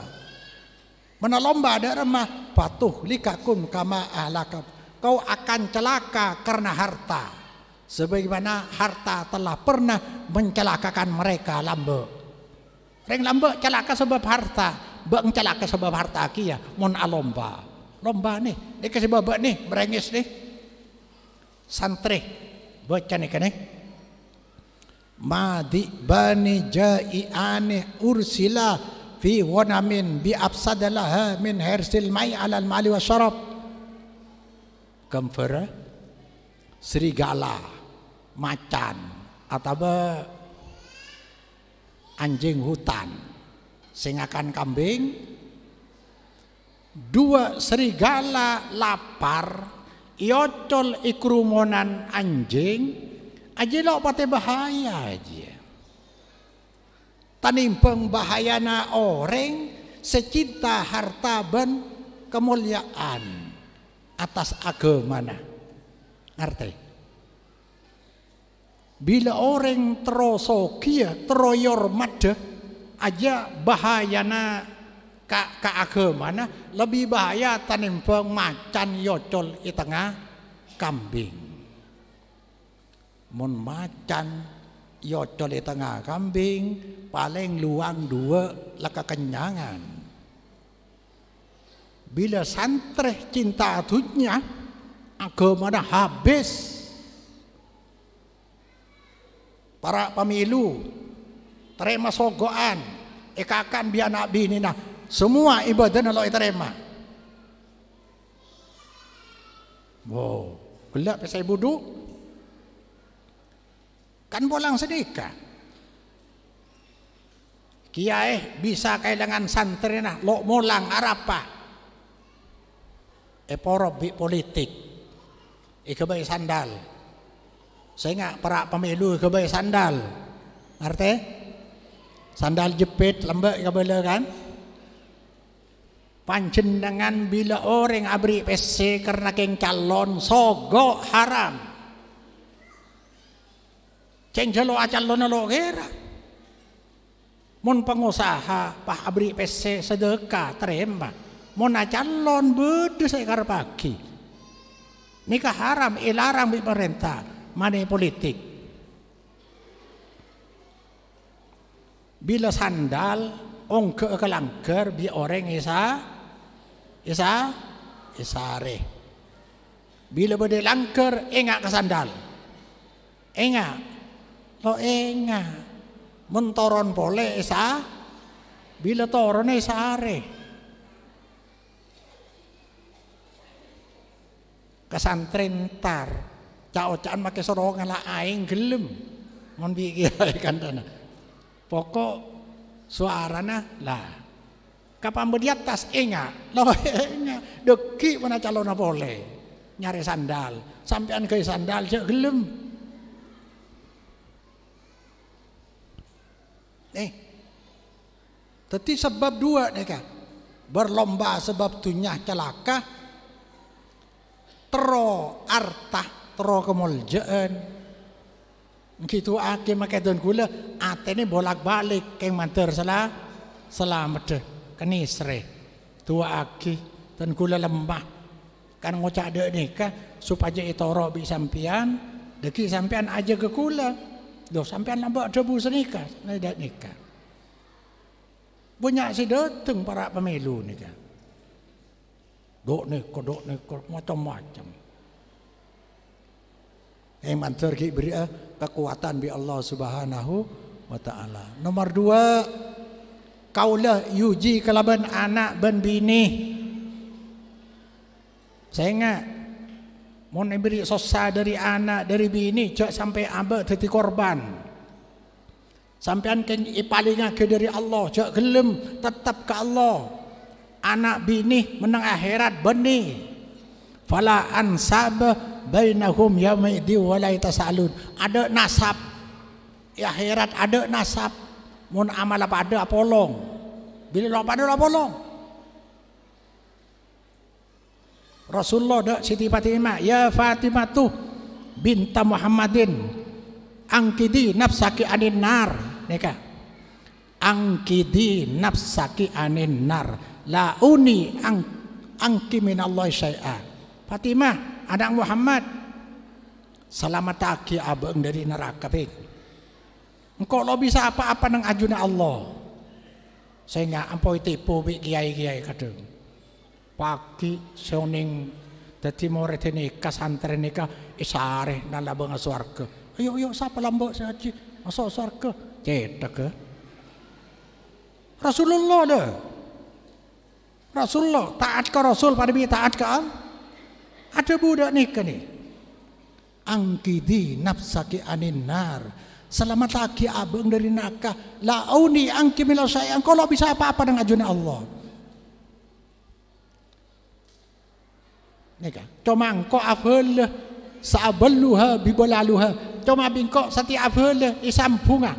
Mana lomba ada remah, patuh likakum kama ahlakam. Kau akan celaka karena harta sebagaimana harta telah pernah mencelakakan mereka lamba reng lamba celaka sebab harta beng celaka sebab harta ya, mon alomba lomba nih dia kasih babak nih berengis nih santri baca nih kan madi bani jai aneh ursila fi wanamin bi absadalah min hersil mai alal mali wa syarab kamfara serigala macan atau anjing hutan sing akan kambing dua serigala lapar iocol iya ikrumonan anjing aja lo pate bahaya aja tanimpeng bahayana orang secinta harta ben kemuliaan atas agama ngerti Bila orang kia teroyor mada, aja bahayana ka agama agamana, lebih bahaya tanimbang macan yocol di tengah kambing. Mun macan yocol di tengah kambing, paling luang dua laka kenyangan. Bila santri cinta agama agamana habis. para pemilu, terima sogoan, ikakan biar Nabi bini nah, semua ibadah nalo terima. Wow, gelap saya buduk, kan bolang sedekah. Kiai bisa kailangan santri nah, lo mulang arapa. Eporobi eh, politik, ikabai sandal. Saya nggak para pemilu kebaya sandal. Ngerti? Sandal jepit lembek ke kebaya kan? dengan bila orang abri PC karena keng calon sogo haram. Keng jelo acalon lo kira. Mun pengusaha pah abri PC sedekah terima. Mun calon bedu saya pagi. Nikah haram ilarang pemerintah money politik. Bila sandal ongke ke langker bi orang isa isa isare. Bila bede langker engak ke sandal. Engak. Lo engak. Mentoron boleh isa bila toron isare. Kesantren tar Cak-cakan make sorongan lah aing gelem. Mon piye kandana. Pokok suarana lah kapan atas enga loh enga deki mana calon apa boleh nyari sandal sampean ke sandal cek gelem eh tapi sebab dua mereka berlomba sebab tunyah celaka tero artah tero kemuljaan gitu ake makedon gula ini bolak-balik keng mater salah selamat kenisre tua aki dan gula lembah kan ngocak dek nikah supaya itu robi sampian deki sampian aja ke gula do sampian nambah debu senikah ndak nikah punya si dateng para pemilu nikah dok nikah dok nikah macam-macam Iman tergi beri eh, kekuatan bi Allah Subhanahu wa taala. Nomor dua kaulah yuji kelaban anak ben bini. Saya ingat mau beri sosa dari anak dari bini cak sampai abah teti korban. Sampai kan ipalinga ke dari Allah cak gelem tetap ke Allah. Anak bini menang akhirat benih. Fala ansab bainahum yaumaidzi wa la yatasalun. Ada nasab. Ya akhirat ada nasab. Mun amal apa ada apa long. Bila lo pada lo bolong Rasulullah dak Siti Fatimah, ya Fatimah tuh binta Muhammadin angkidi nafsaki anin nar. neka. Angkidi nafsaki anin nar. Launi ang angki minallahi syai'an Fatimah anak Muhammad selamat aki abang dari neraka ping engkau lo bisa apa-apa nang ajuna Allah saya nggak ampoi tipu bi kiai kiai kadung pagi seoning dadi murid nikah santri nikah isare dan labang swarga ayo ayo siapa lambok saji masuk cedek ke Rasulullah dah Rasulullah taat ke Rasul pada taat ke Allah ada budak nikah nih. Angkidi nafsaki anin nar. Selamat lagi abang dari naka, Launi angki mila saya. kalau bisa apa-apa dengan ajuan Allah. Nika. Cuma engkau afel saabaluha bibolaluha. Cuma bingko sati afel bunga.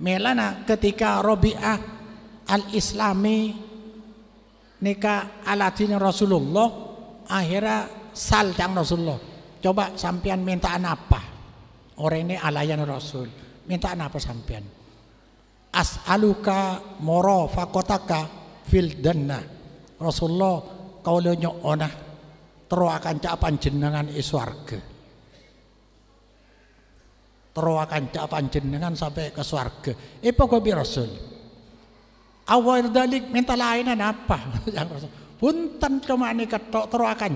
Melana ketika Robi'ah al-Islami nikah alatin Rasulullah akhirnya sal cang Rasulullah coba sampean mintaan apa orang ini alayan Rasul mintaan apa sampean aluka moro fakotaka fil denna Rasulullah kau lo onah teru akan capan jenengan iswarga e teru akan capan jenengan sampai ke swarga ipo kau bi Rasul awal dalik minta lainan apa punten temani ketok tero epa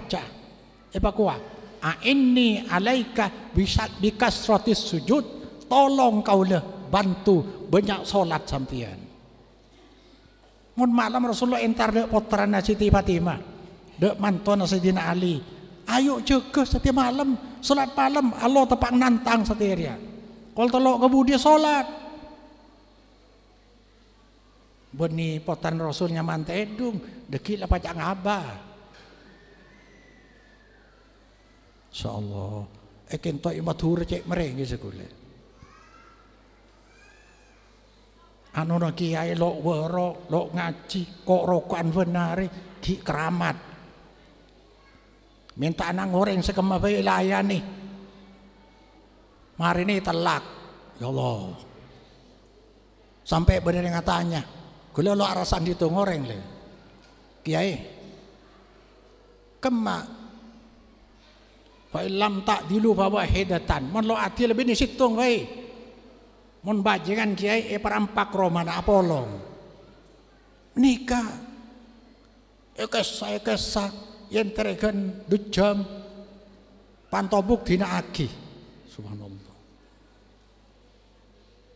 epakua a inni alaika bisa dikasrotis sujud tolong kau le bantu banyak solat sampian mun malam Rasulullah entar dek putrana Siti Fatimah dek mantu Sayyidina Ali ayo cukup setiap malam solat malam Allah tepang nantang setiap kalau tolong kebudi solat Beni potan rasulnya mantedung, dekila pacak ngaba. Insyaallah, ekin to imatur cek merengi sekule. Anu na kiai lo wero, lo ngaji, kok rokokan benari, ki keramat. Minta anak goreng sekemabai layani. Mari ini telak, ya Allah. Sampai benar yang katanya, Gula lo arasan itu ngoreng le. Kiai. kemak, Fa lam tak dilu bawa hedatan. Mon lo ati lebih ni situng wei. Mon bajingan kiai e perampak roman apolong. Nikah. Ekes eh, e kesak eh, yang terikan dujam pantobuk dina aki. Subhanallah.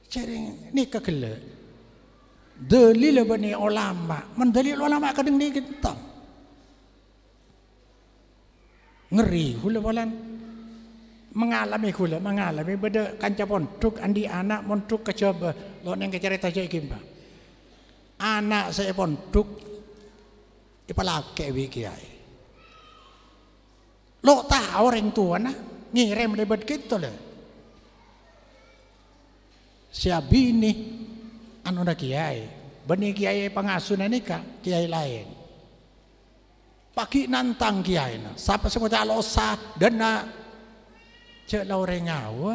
Cering nikah gelek. Dalil bani ulama, mendalil ulama kadang ni kita. Ngeri hula balan. Mengalami hula, mengalami beda kanca pontuk andi anak pontuk kecoba lo neng kecerita saya kimba. Anak saya pontuk ipalake ke kiai. Lo tahu orang tua nak ngirim lebat kita gitu lah. Siabini anu na kiai benih kiai pangasunan kak kiai lain pagi nantang kiai na semua tak losa dena cek laure ngawa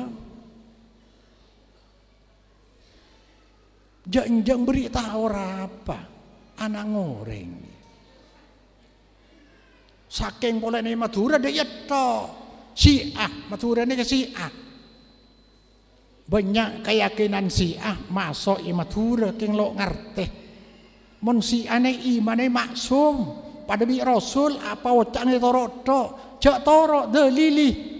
jeng-jeng berita orang apa anak ngoreng saking boleh ni madura dia to si ah madura ini ke si ah banyak keyakinan ah masuk imatura keng lo ngerti mun iman imane maksum pada bi rasul apa wacane toro to cek toro delili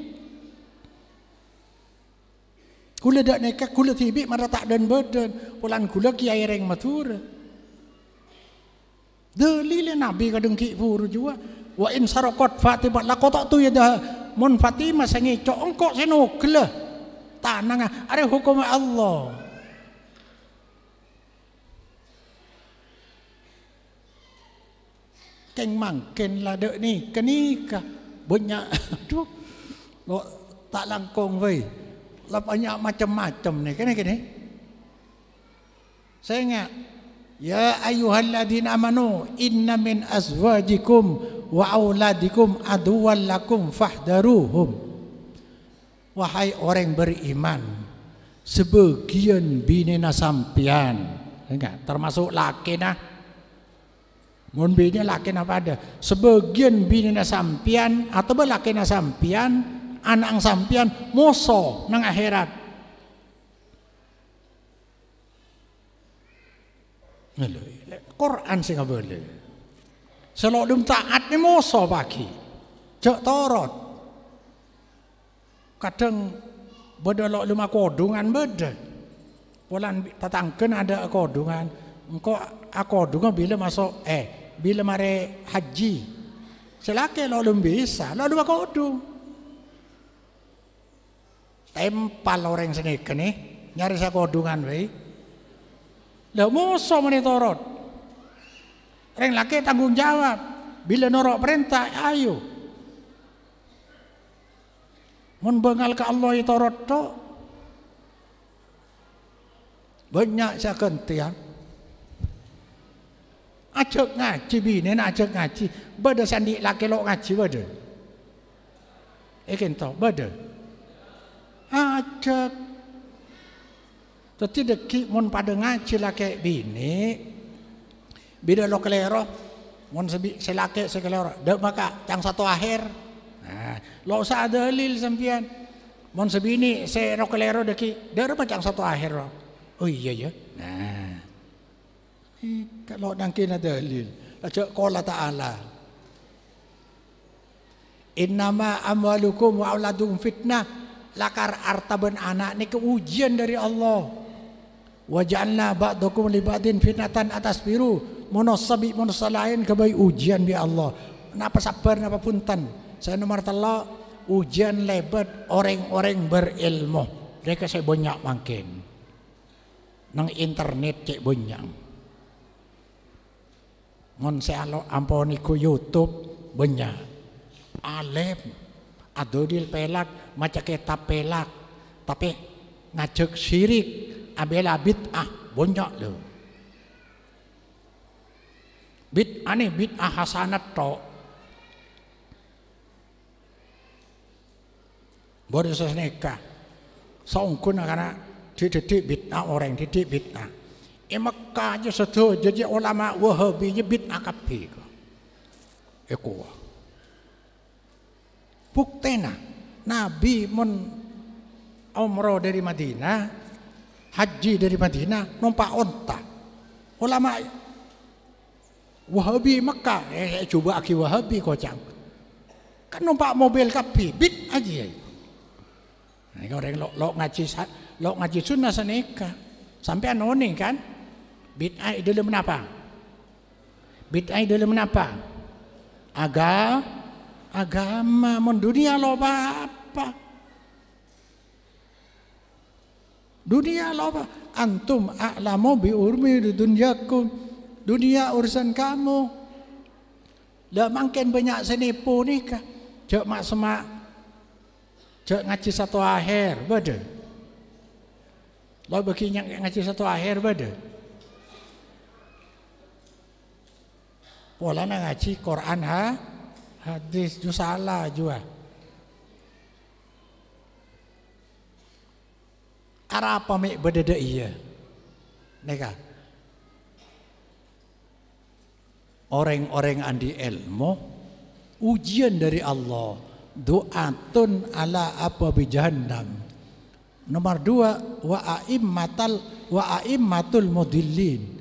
Kula dak neka kula tibik mara tak dan badan pulan kula kiai reng matura nabi kadung ki puru jua wa in fatimah la lakotak tu ya dah mun fatimah sangi cok engkok seno kelah tananga are hukum Allah keng mangken lada ni kenika ka banyak aduh lo tak langkong wei lah banyak macam-macam ni kene kene saya ingat ya ayyuhalladzina amanu inna min azwajikum wa auladikum aduwwallakum fahdaruhum Wahai orang beriman, sebagian bini sampian, enggak termasuk laki nah. Mun bini laki apa ada? Sebagian bini sampian atau belakina sampian, anak sampian moso nang akhirat. Quran sing boleh. Selalu taat ni moso pagi. Cok torot kadang beda bedolok lima kodungan beda polan tatangken ada kodungan engko akodungan bila masuk eh bila mare haji selake lum bisa lalu kodung tempal orang sini nih nyari saya kodungan wei lah musuh menitorot orang laki tanggung jawab bila norok perintah ayo Mun bengal ka Allah itu to. Banyak sakeun kentian. Ajak ngaji bini nak ajak ngaji. Bade sandi laki lo ngaji bade. Ikin to bade. Ajak. Tetapi deki mun pada ngaji laki bini. bila lo kelero. Mun selaki sekelero. Dek maka yang satu akhir. Ha, ah, lo sa dalil sampean. Mon sebini se rokelero deki. Dara macam satu akhir ro. Oh iya ya. Nah. Eh, kalau nangkin dalil. Aja qala ta'ala. Innama amwalukum wa auladukum fitnah. Lakar artaban anak ni keujian dari Allah. Wajalna ba'dakum li ba'din fitnatan atas biru. Monosabi monosalain kebaik ujian bi Allah. Napa sabar napa puntan saya nomor telo ujian lebat, orang-orang berilmu mereka saya banyak makin nang internet cek banyak ngon saya alo amponi ku YouTube banyak alim adudil pelak macam kita pelak tapi ngajak syirik abit ah banyak loh ane bit ah hasanat tok Bodoh saya nikah. Songkun karena titik bid'ah orang titik bid'ah. I Mekah je satu jadi ulama Wahabi je ya bid'ah kapi ko. Eko. na Nabi mun umroh dari Madinah, haji dari Madinah, numpak onta. Ulama Wahabi Mekah, eh, coba eh, aki Wahabi kocang. Kan numpak mobil kapi, bid aja. Ya. Nah, Nika orang lo, lo ngaji lo ngaji sunnah senika. Sampai anoni kan? Bid'ah itu dalam apa? Bid'ah itu dalam apa? Agama, agama, mendunia dunia lo apa? Dunia lo apa? Antum a'lamu bi urmi dunyakum. Dunia urusan kamu. Dah makin banyak senipu nikah. Jok mak semak Cek ngaji satu akhir, bade. Lo bagi ngaji satu akhir, bade. Pola ngaji Quran ha, hadis ju salah juga Ara apa bade bedede iya? Neka. Orang-orang andi ilmu ujian dari Allah du'atun ala apa bi jahannam. Nomor dua wa aimmatal wa aimmatul mudillin.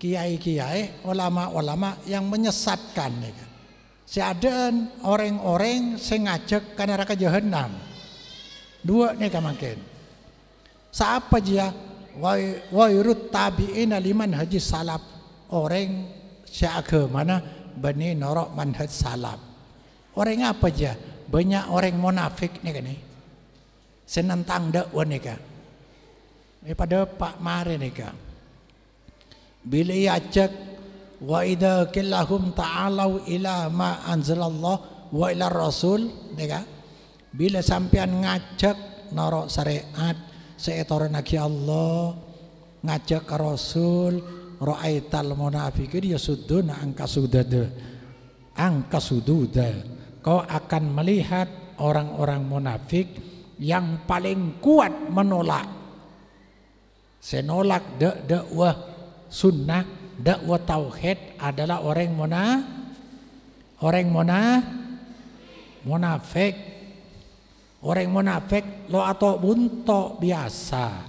Kiai-kiai, ulama-ulama yang menyesatkan. Ya. Kan? Seadaan orang-orang sing ngajak ke neraka jahanam. Dua nih makin. Siapa dia? Ya? Wairut tabi'in aliman haji salaf. Orang seagama mana? Bani norok manhaj salaf. Orang apa dia? banyak orang munafik nih kan senentang senantang nih kan pada Pak Mare nih kan bila ia cek wa idha killahum ta'alau ila ma anzalallah wa ila rasul nih kan bila sampean ngajak narok syariat seetore nagi ya Allah ngajak ke Rasul ra'aital munafiqin yasudduna angka deh angka sududa kau akan melihat orang-orang munafik yang paling kuat menolak. Senolak dakwah sunnah, dakwah tauhid adalah orang mona orang mona munafik. Orang munafik lo atau bunto biasa.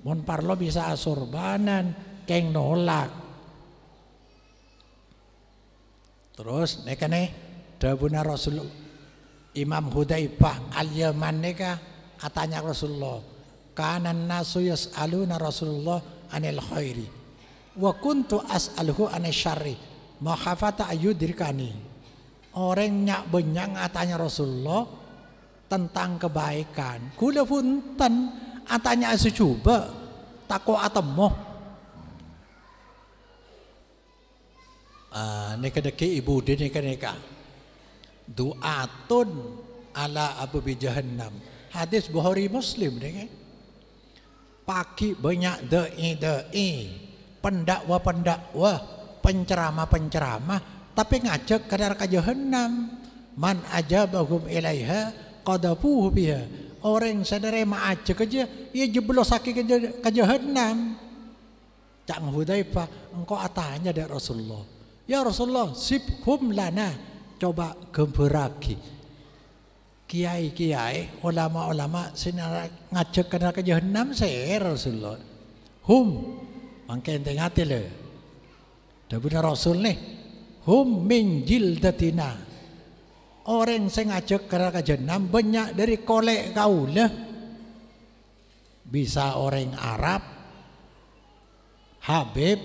Mun parlo bisa asurbanan, keng nolak. Terus nekane Dawuna Rasul Imam Hudaibah al Yamanika katanya Rasulullah kanan nasu yas'aluna Rasulullah anil khairi wa kuntu as'alhu anil syari mahafata ayudirkani orang nyak benyang katanya Rasulullah tentang kebaikan kula punten katanya asu coba tako atemoh uh, ah, ibu dia nikah du'atun ala abu jahannam hadis Bukhari Muslim dengan pagi banyak dei dei pendakwa pendakwa pencerama-pencerama tapi ngajak ke neraka jahanam man aja ajabahum ilaiha qadafuhu biha orang sanerema aja kerja ia jeblos sakit ke, ke jahanam Cak pak engkau atanya dari Rasulullah ya Rasulullah sibhum lana coba gemburagi kiai-kiai ulama-ulama sinara ngajak kena ya ke jahanam saya Rasulullah hum mungkin tengah tele dah bener Rasul nih hum minjil datina orang saya ngajak kena ya ke jahanam banyak dari kolek kau lah bisa orang Arab Habib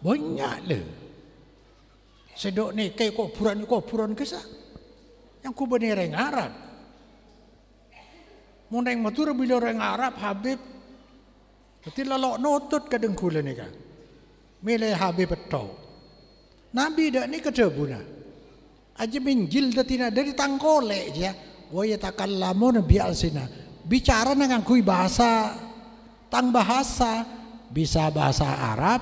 banyak lah Sedok kayak kuburan kuburan kisah. Yang kubeni reng Arab. Muneng matur bila reng Arab Habib. Jadi notut ke kadeng ni kan Milih Habib betau. Nabi dak ni buna Aja minjil datina dari tangkole ya. Wa lamu nabi sina Bicara dengan kui bahasa tang bahasa bisa bahasa Arab,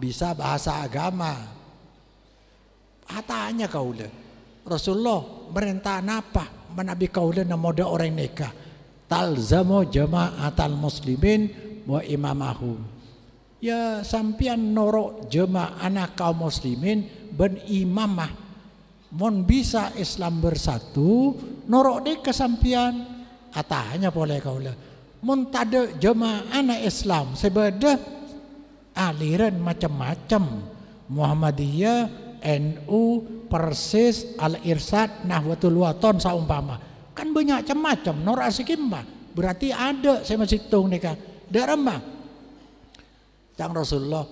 bisa bahasa agama. Hatanya ah, kaula. Rasulullah merintah apa? Menabi nama namoda orang nikah. Talzamu jama'atal muslimin wa imamahum Ya sampian norok jemaah kaum muslimin ben imamah. Mon bisa Islam bersatu, norok dek kesampian. Atahnya ah, boleh kaula. Mon jema jemaah Islam sebeda aliran macam-macam. Muhammadiyah, NU, Persis, Al-Irsad, Nahwatul Waton saumpama. Kan banyak macam-macam, nor asikimba Berarti ada saya masih hitung nih kan. Darah Yang Rasulullah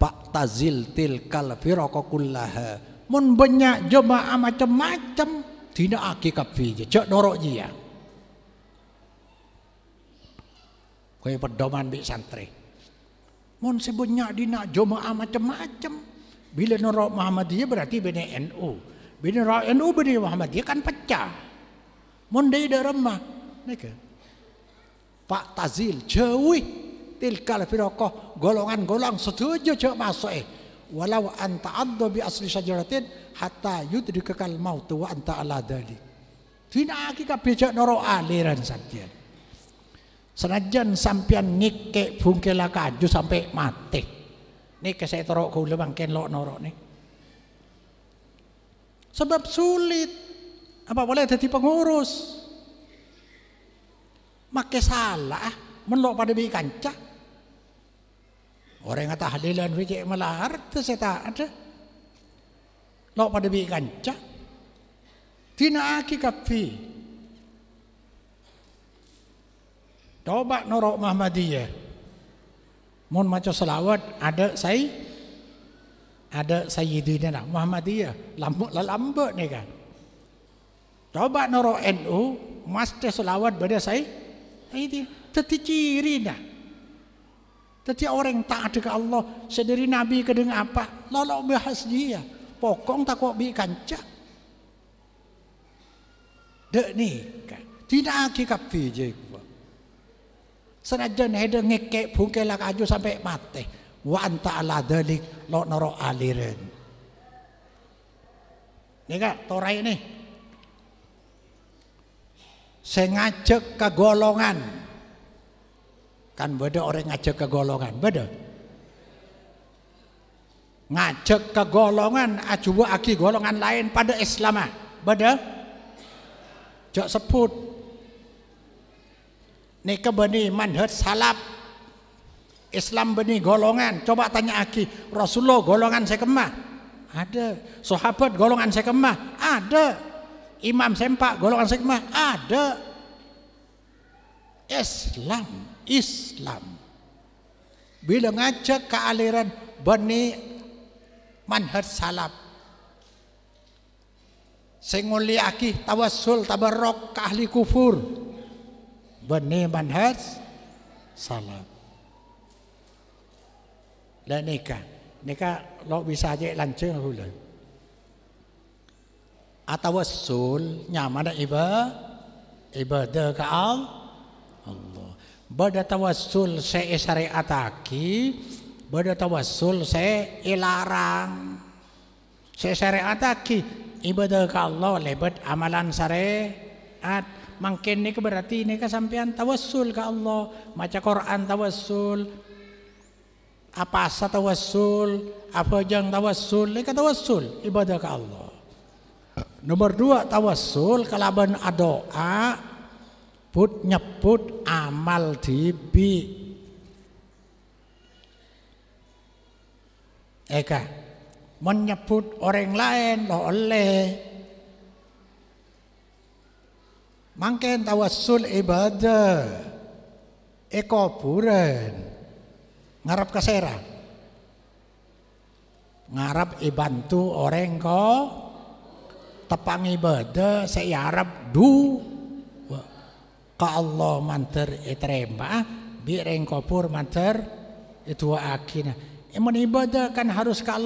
Pak Tazil tilkal firakokullaha. Mun banyak jemaah macam-macam. Dina akikab fiji. cok norok jia. Ya. Kaya pedoman di santri. Mun sebanyak dina jemaah macam-macam. Bila norak Muhammadiyah berarti bini NU. Bini norak NU bini Muhammadiyah kan pecah. Mondai dah remah. Mereka. Pak Tazil jauh. tilkal firaqah golongan-golongan setuju cak masuk eh. Walau anta addu bi asli syajaratin hatta kekal mautu wa anta ala dali. Tina aki kabeh noro aliran sampean. Senajan sampean ngikek bungkela kaju sampai mati. Niki saya terok bang bangken lo norok nih. Sebab sulit. Apa boleh jadi pengurus? Maka salah, menlok pada bi kancah. Orang kata halilan wajib melar harta saya tak ada. Lo pada bi kancah. Tina aki kapi. Tobat norok Muhammadiyah. Mau maca selawat ada saya ada Sayyidina Muhammadiyah. Lambat lah lambat ni kan. Coba noro NU mesti selawat pada saya. Ini teti ciri dah. Teti orang tak ada ke Allah sendiri Nabi kedeng apa? Lolo bahas dia. Pokong tak kok bi kancak. Dek ni kan. Tidak aki kapti Senajan hede ngekek bungkelak aju sampai mati. Wa anta ala dalik lo noro aliren. Nega torai ini. Saya ngajak ke golongan. Kan beda orang ngajak ke golongan, beda. Ngajak ke golongan, ajuwa aki golongan lain pada Islam. Ah. Beda. Jok sebut Nikah bani manhaj salaf. Islam bani golongan. Coba tanya Aki, Rasulullah golongan saya kemah Ada. Sahabat golongan saya kemah Ada. Imam sempak golongan saya kemah Ada. Islam, Islam. Bila ngajak ke aliran bani manhaj salaf. Sing Aki tawassul tabarok ke ahli kufur wa harus salam. Dan nikah. Nikah lo bisa aja lanceng hula. Atau sul nyaman iba ibadah ke Allah. Bada tawassul saya syariataki, bada tawassul saya ilarang. Saya ataki ibadah ke Allah lebat amalan syariat Mangkin ni berarti ni sampean tawassul ke Allah maca Quran tawassul apa asa tawassul apa jang tawassul ni tawassul ibadah ke Allah nomor dua tawassul kalaban adoa put nyebut amal dibi Eka menyebut orang lain lo oleh Mangken tawassul ibadah. Eko buren. Ngarap kasera. Ngarap ibantu orang ko. Tepang ibadah saya Arab du. Ka Allah manter itremba. E Bireng kopur manter itu e akina. Emang ibadah kan harus ka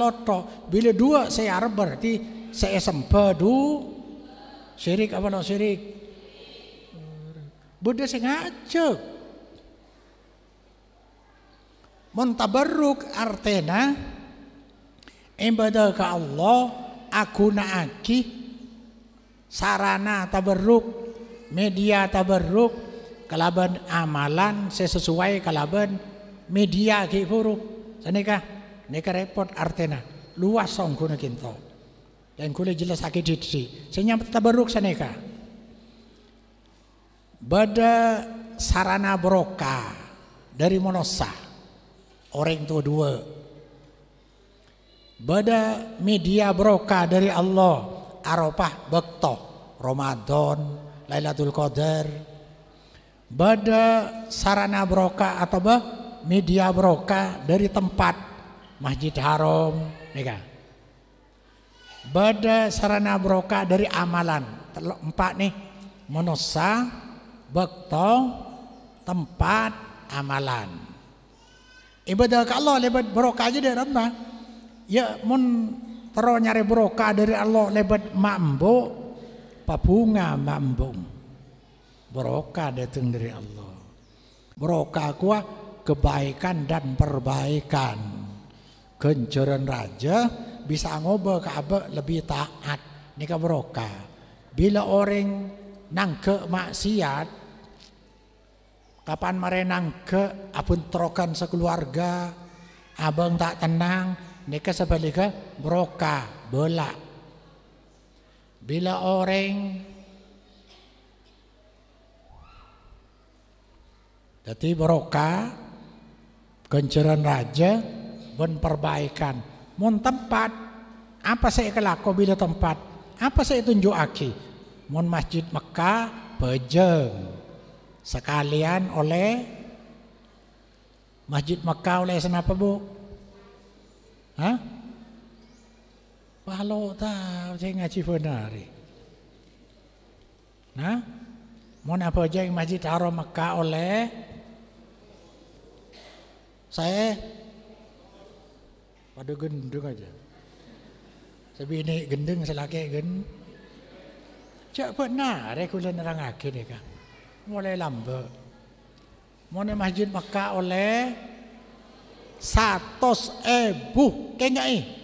Bila dua saya Arab berarti saya sempadu. Syirik apa no syirik? Buddha sing ajeg. Mun artena ibadah ke Allah aku aki sarana tabarruk media tabarruk kalaban amalan sesuai kalaban media ki huruf sanika nika repot artena luas song kuna kinto dan kule jelas aki si senyam tabarruk sanika Bada sarana broka dari Monosa, orang tua dua. Bada media broka dari Allah, Arafah Bekto, Ramadan, Lailatul Qadar. Bada sarana broka atau bah, media broka dari tempat Masjid Haram, mega. Ya kan? Bada sarana broka dari amalan, empat nih, Monosa, bekto tempat amalan ibadah ke Allah lebat berokah aja dari rumah. ya mun tero nyari berokah dari Allah lebat mambo pabunga mambung berokah datang dari Allah berokah kuah kebaikan dan perbaikan kencuran raja bisa ngobrol ke abe lebih taat nikah berokah bila orang nangke maksiat Kapan merenang ke apun trokan sekeluarga, abang tak tenang, neka sebaliknya broka, bola. Bila orang jadi broka, kenceran raja, ben perbaikan. Mun tempat, apa saya kelaku bila tempat? Apa saya tunjuk aki? Mun masjid Mekah, pejeng sekalian oleh Masjid Mekah oleh kenapa bu? Hah? Palo tak, saya ngaji benar. Nah, mau apa aja yang Masjid Haram Mekah oleh saya pada gendeng aja. Sebini gendeng selaki gendeng, Cak benar, orang eh, akhir ni kak mulai lamba. Mone Masjid Mekah oleh satu ebu ini.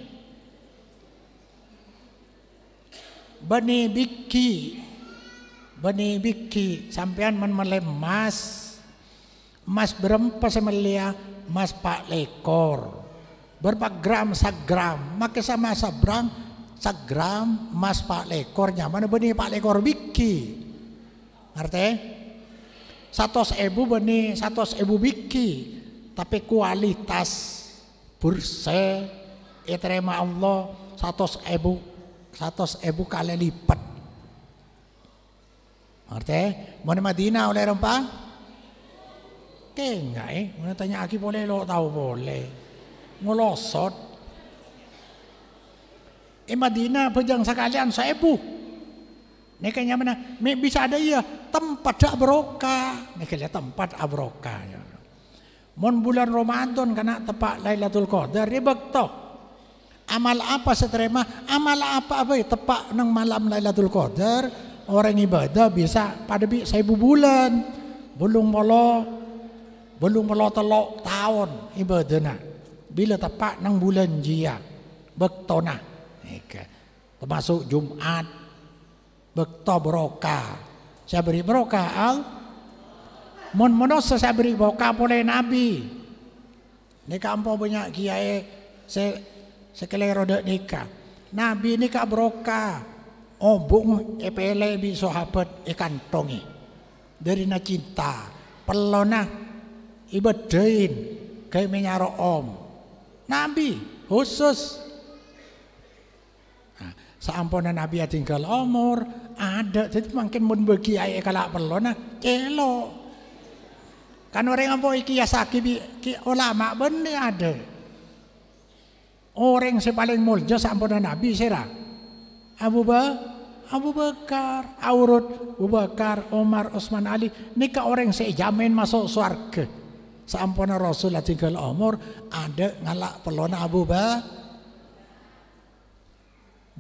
Bani biki, bani biki, sampean men emas, mas berempat semelia, mas pak lekor, berapa gram gram, maka sama sabrang gram mas pak lekornya, mana bani pak lekor biki, ngerti? satos ebu beni satos ebu biki tapi kualitas bursa ya etrema Allah satos ebu satos ebu kali lipat Artinya, eh? mana Madinah oleh rempah? Kengai, eh? mana tanya aki boleh lo tahu boleh. Ngolosot. Eh Madinah pejang sekalian Ebu. Nekanya mana? Bisa ada iya tempat dak berokah. lihat tempat abroka. Ya. Mon bulan Ramadan kena tepak Lailatul Qadar dia to. Amal apa seterima? Amal apa apa ya, tepak nang malam Lailatul Qadar orang ibadah bisa pada bi bu bulan belum molo belum molo telok tahun ibadahna bila tepak nang bulan jia bektona termasuk Jumat bekto broka, saya beri broka. al mon monos saya beri broka boleh nabi ini kampung banyak kiai se sekali roda nikah nabi ini kak berokah obung epele bisa hapet ikan tongi dari na cinta pelona ibadain kayak menyaro om nabi khusus Sampunan Nabi ya tinggal umur ada jadi makin mun bagi ayah kalau perlu nah celo kan orang apa iki ya sakit ulama benda ada orang yang paling mulja sampunan Nabi sira Abu Bakar Abu Bakar, Aurut, Abu Bakar, Omar, Utsman Ali, nikah orang saya jamin masuk surga. sampunan Rasul ya tinggal umur ada ngalak pelona Abu Bakar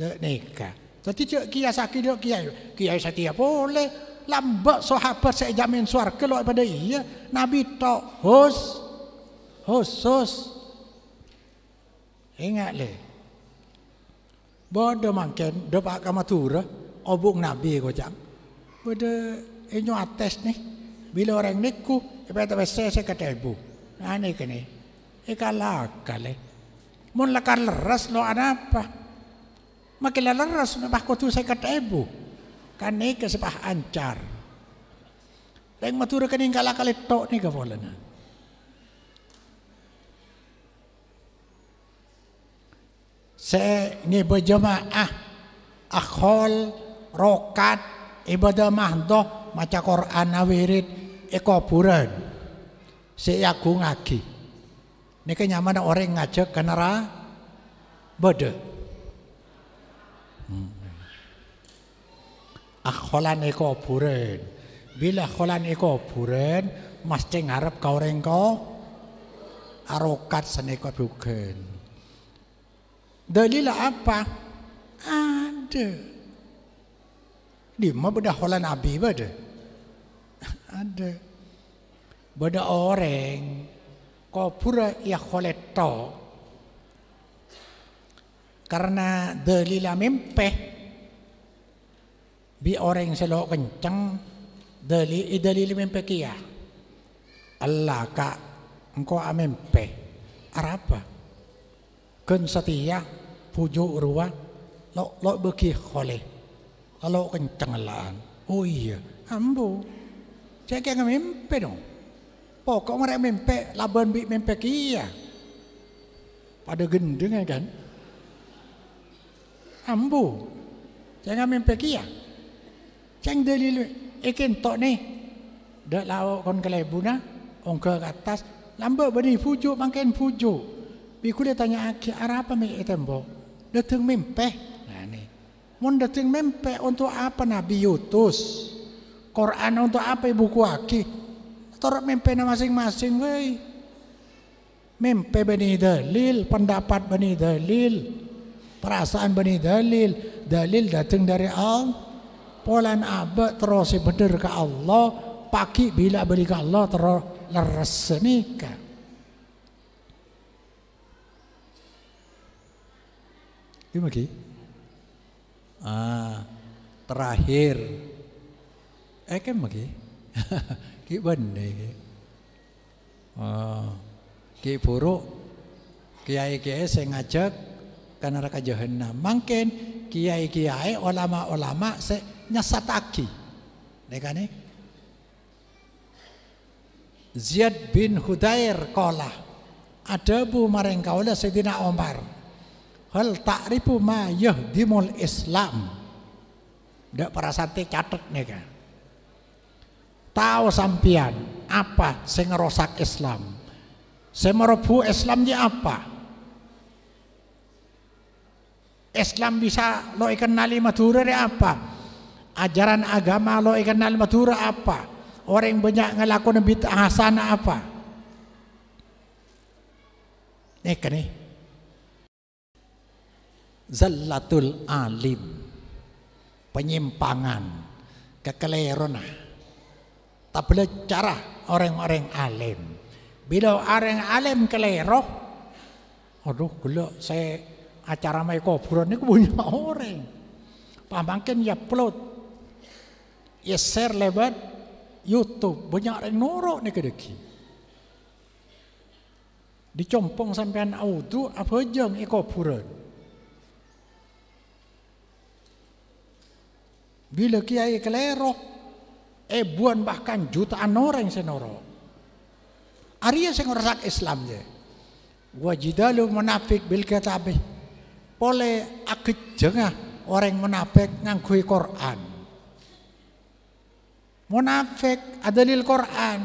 dek nikah. Jadi cek kiai sakit dek kiai, kiai setia ya boleh. Lambat sahabat saya jamin suar keluar pada iya. Nabi tok hus, husus. Ingat le. Bodoh makin dapat kamu turah, obuk nabi kau jang. Bodoh inyo atas nih. Bila orang niku, eh, eh, apa tu saya saya kata ibu. Aneh kene. Ikalah kalle. Mun lekar leres lo anapa? apa? Makilalaras tu saya kata ibu, eh, Kan ini kesepah ancar. Teng matura ka ning kali tok ni kawala Saya ni nibo akhol rokat ibadah mahdoh maca Quran awirit ikoburan si aku ngaki Ini kenyaman kan orang ngajak kenara bodoh. akholan eko puren. Bila akholan eko puren, mesti ngarep kau rengko arokat seneko bukan. Dalil apa? Ada. Di mana beda akholan abi beda? Ada. Beda orang kau pura ya kholeto. Karena dalilah mimpi bi orang selo kencang dali idali mimpi kia ya? Allah kak engko amempe arapa ken setia pujo ruwa lo lo beki khole lo kencang laan oh iya ambu, saya kayak ngemimpe dong pokok mereka mimpi laban bi mimpi kia ya? pada gendeng ya kan ambo jangan mimpi kia ceng dalil, ikin tok ni. Dak lawak kon kelebu na ongke ke atas lamba bani fujuk makin fujuk. Bi dia tanya aki arah apa mi tembo, Datang mempeh. Nah ni. Mun datang untuk apa Nabi Yutus. Quran untuk apa buku aki? Torok mempeh na masing-masing wei. Mimpi bani dalil, pendapat bani dalil, perasaan bani dalil, dalil datang dari Allah polan abe terus bener ke Allah pagi bila beri ke Allah terus leres nikah Ini lagi. Ah, terakhir. Eh kan lagi. Ki bener. Oh, ki buruk. Kiai kiai saya ngajak karena raka jahanam. Mungkin kiai kiai ulama ulama saya nega Nekane. Ziyad bin Hudair kola. bu maring kaula Sayyidina Omar. Hal ta'rifu ma yahdimul Islam. Ndak parasate catet nega. Tahu sampian apa sing ngerosak Islam? Sing merebu Islam di apa? Islam bisa lo kenali Madura apa? ajaran agama lo kenal matura apa orang yang banyak ngelakon bid'ah sana apa ini kan zallatul alim penyimpangan kekeliruan boleh cara orang-orang alim bila orang alim keliru aduh gula saya acara mereka kuburan ini punya orang pamangkin ya pelut Ya, share lewat YouTube. Banyak yang norok ni kedeki. Dicompong sampean auto, apa jeng iko puran. Bila kiai kelerok, eh, buan bahkan jutaan orang senorok. Arya sing rusak Islam je. Wajidalu munafik bil kitabih. Pole akejengah orang munafik ngangkui Quran. Munafik ada lil Quran.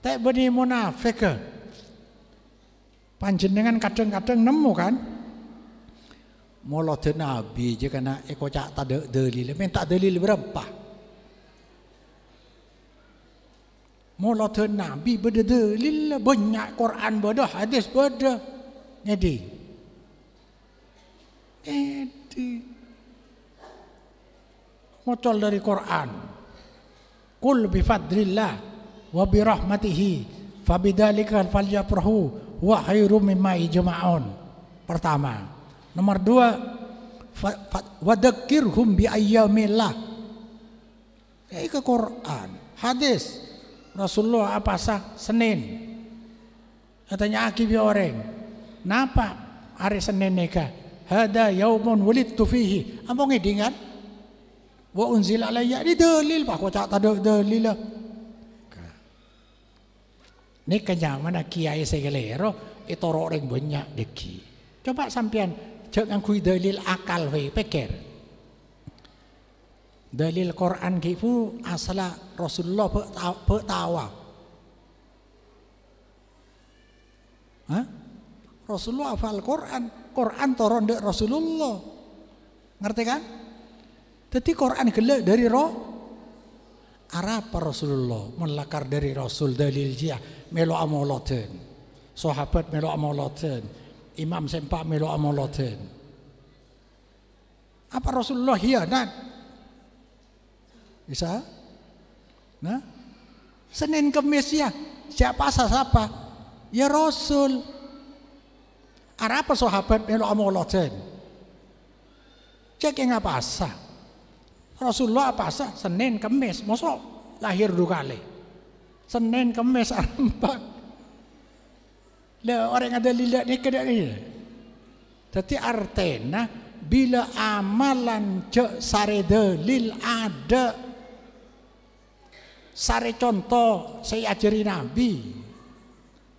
Tak beni munafik. Panjenengan kadang-kadang nemu kan? Mula Nabi je kena kan eko cak tak ada dalil. Minta dalil berapa? Mula Nabi beda dalil banyak Quran beda hadis beda. Jadi. Jadi. Ngocol dari Quran. Kul bifadlillah wa birahmatihi fabidhalika falyafrahu wa khairum mimma ijma'un. Pertama. Nomor dua, wadakirhum bi ayyamillah. Ya, ke Quran, hadis Rasulullah apa sah Senin. Katanya akibi orang. Napa hari Senin neka Hada yaumun wulidtu fihi. Apa ngidingan? Wa unzila alayya ni dalil pak, tak ada dalil lah. Ni mana kiai segelero itu orang banyak deki. Coba sampean jangan kui dalil akal we pikir. Dalil Quran kipu asala Rasulullah bertawa. Hah? Rasulullah hafal Quran, Quran turun dek Rasulullah. Ngerti kan? Jadi Quran gelek dari roh Arab Rasulullah melakar dari Rasul dalil dia melo amoloten sahabat melo amoloten imam sempak melo amoloten apa Rasulullah hianat iya, bisa nah Senin Kamis ya siapa siapa ya Rasul Arab sahabat melo amoloten cek yang apa sah Rasulullah apa sah Senin kamis mosok lahir dua kali. Senin kamis empat. Le orang ada lilak ni kena ni. Tapi artinya bila amalan cek sare dalil ada sare contoh saya ajarin Nabi.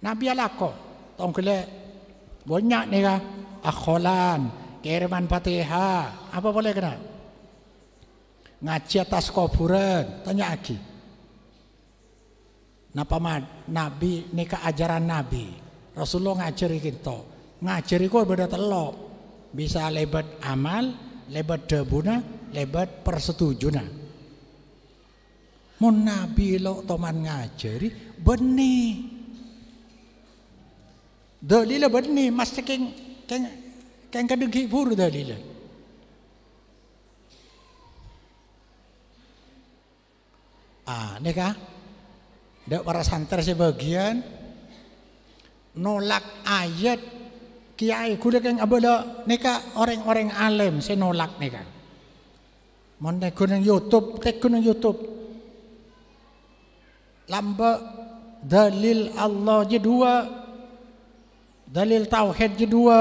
Nabi alako tong kele banyak ni ka akholan kereman fatihah apa boleh kena ngaji atas kuburan tanya lagi napa nabi nikah ajaran nabi Rasulullah ngajari kita ngajari kok beda telok bisa lebat amal lebat debuna lebat persetujuna mau nabi lo toman ngajari benih dalilah benih mas keng keng keng kadung hibur dalilah Ah, ini kah? Dek para santer sebagian nolak ayat kiai kuda keng abada neka orang-orang alim saya nolak neka. Mon tek YouTube, tek YouTube. Lamba dalil Allah je dua, dalil tauhid je dua,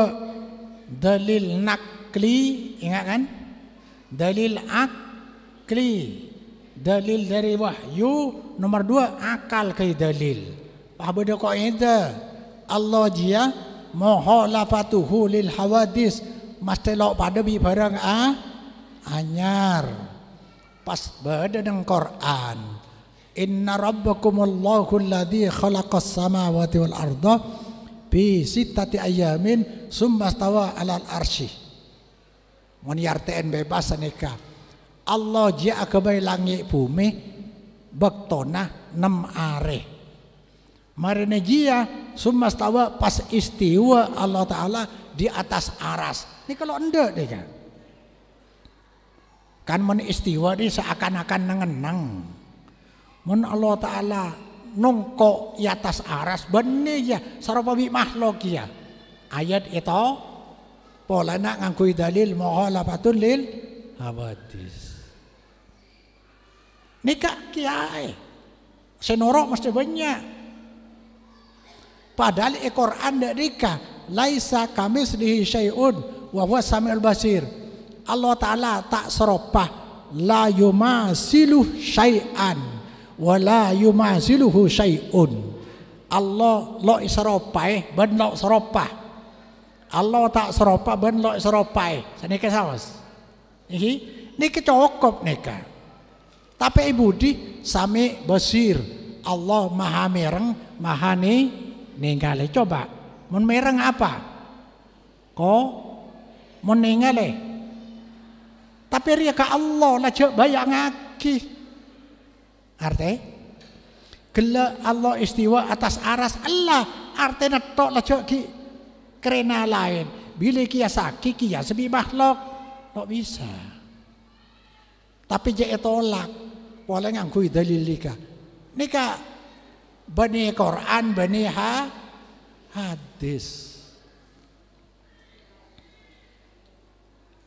dalil nakli ingat kan? Dalil akli dalil dari wahyu nomor dua akal ke dalil apa beda kaidah Allah dia muhalafatuhu lil hawadis mastelok pada bi barang a anyar pas beda dengan Quran inna rabbakumullahu alladhi khalaqas samawati wal arda bi sittati ayamin summa stawa alal arsy mun yarten bebas nikah Allah jia akabai langit bumi bektona enam areh Marene jia summa stawa pas istiwa Allah taala di atas aras ini kalau ndak deh kan men istiwa ini seakan-akan nengenang men Allah taala nungko di atas aras benih ya sarapabi makhluk ya ayat itu pola nak ngangkui dalil muhalafatul lil habadis Nikah kiai. senorok mesti banyak. Padahal ekor anda nikah. Laisa kami sedih syai'un. Wawa samil basir. Allah Ta'ala tak seropah. La yumasiluh syai'an. Wa la yumasiluhu syai'un. Allah lo seropah. Eh, ben lo seropah. Allah tak seropah. Ben lo seropah. Eh. Saya nikah sawas. Ini, ini cocok nikah. Tapi ibu di sami basir. Allah maha mereng, maha ni, ninggale. Coba, mun mereng apa? Ko mun ninggale. Tapi ria ka Allah lah bayang bayangaki. Arte? Kela Allah istiwa atas aras Allah. arte tok lah coba ki kerena lain. Bila kia sakit kia sebi makhluk. Tak bisa. Tapi jadi tolak boleh nganggu dalil nika. Nika bani Quran, bani ha, hadis.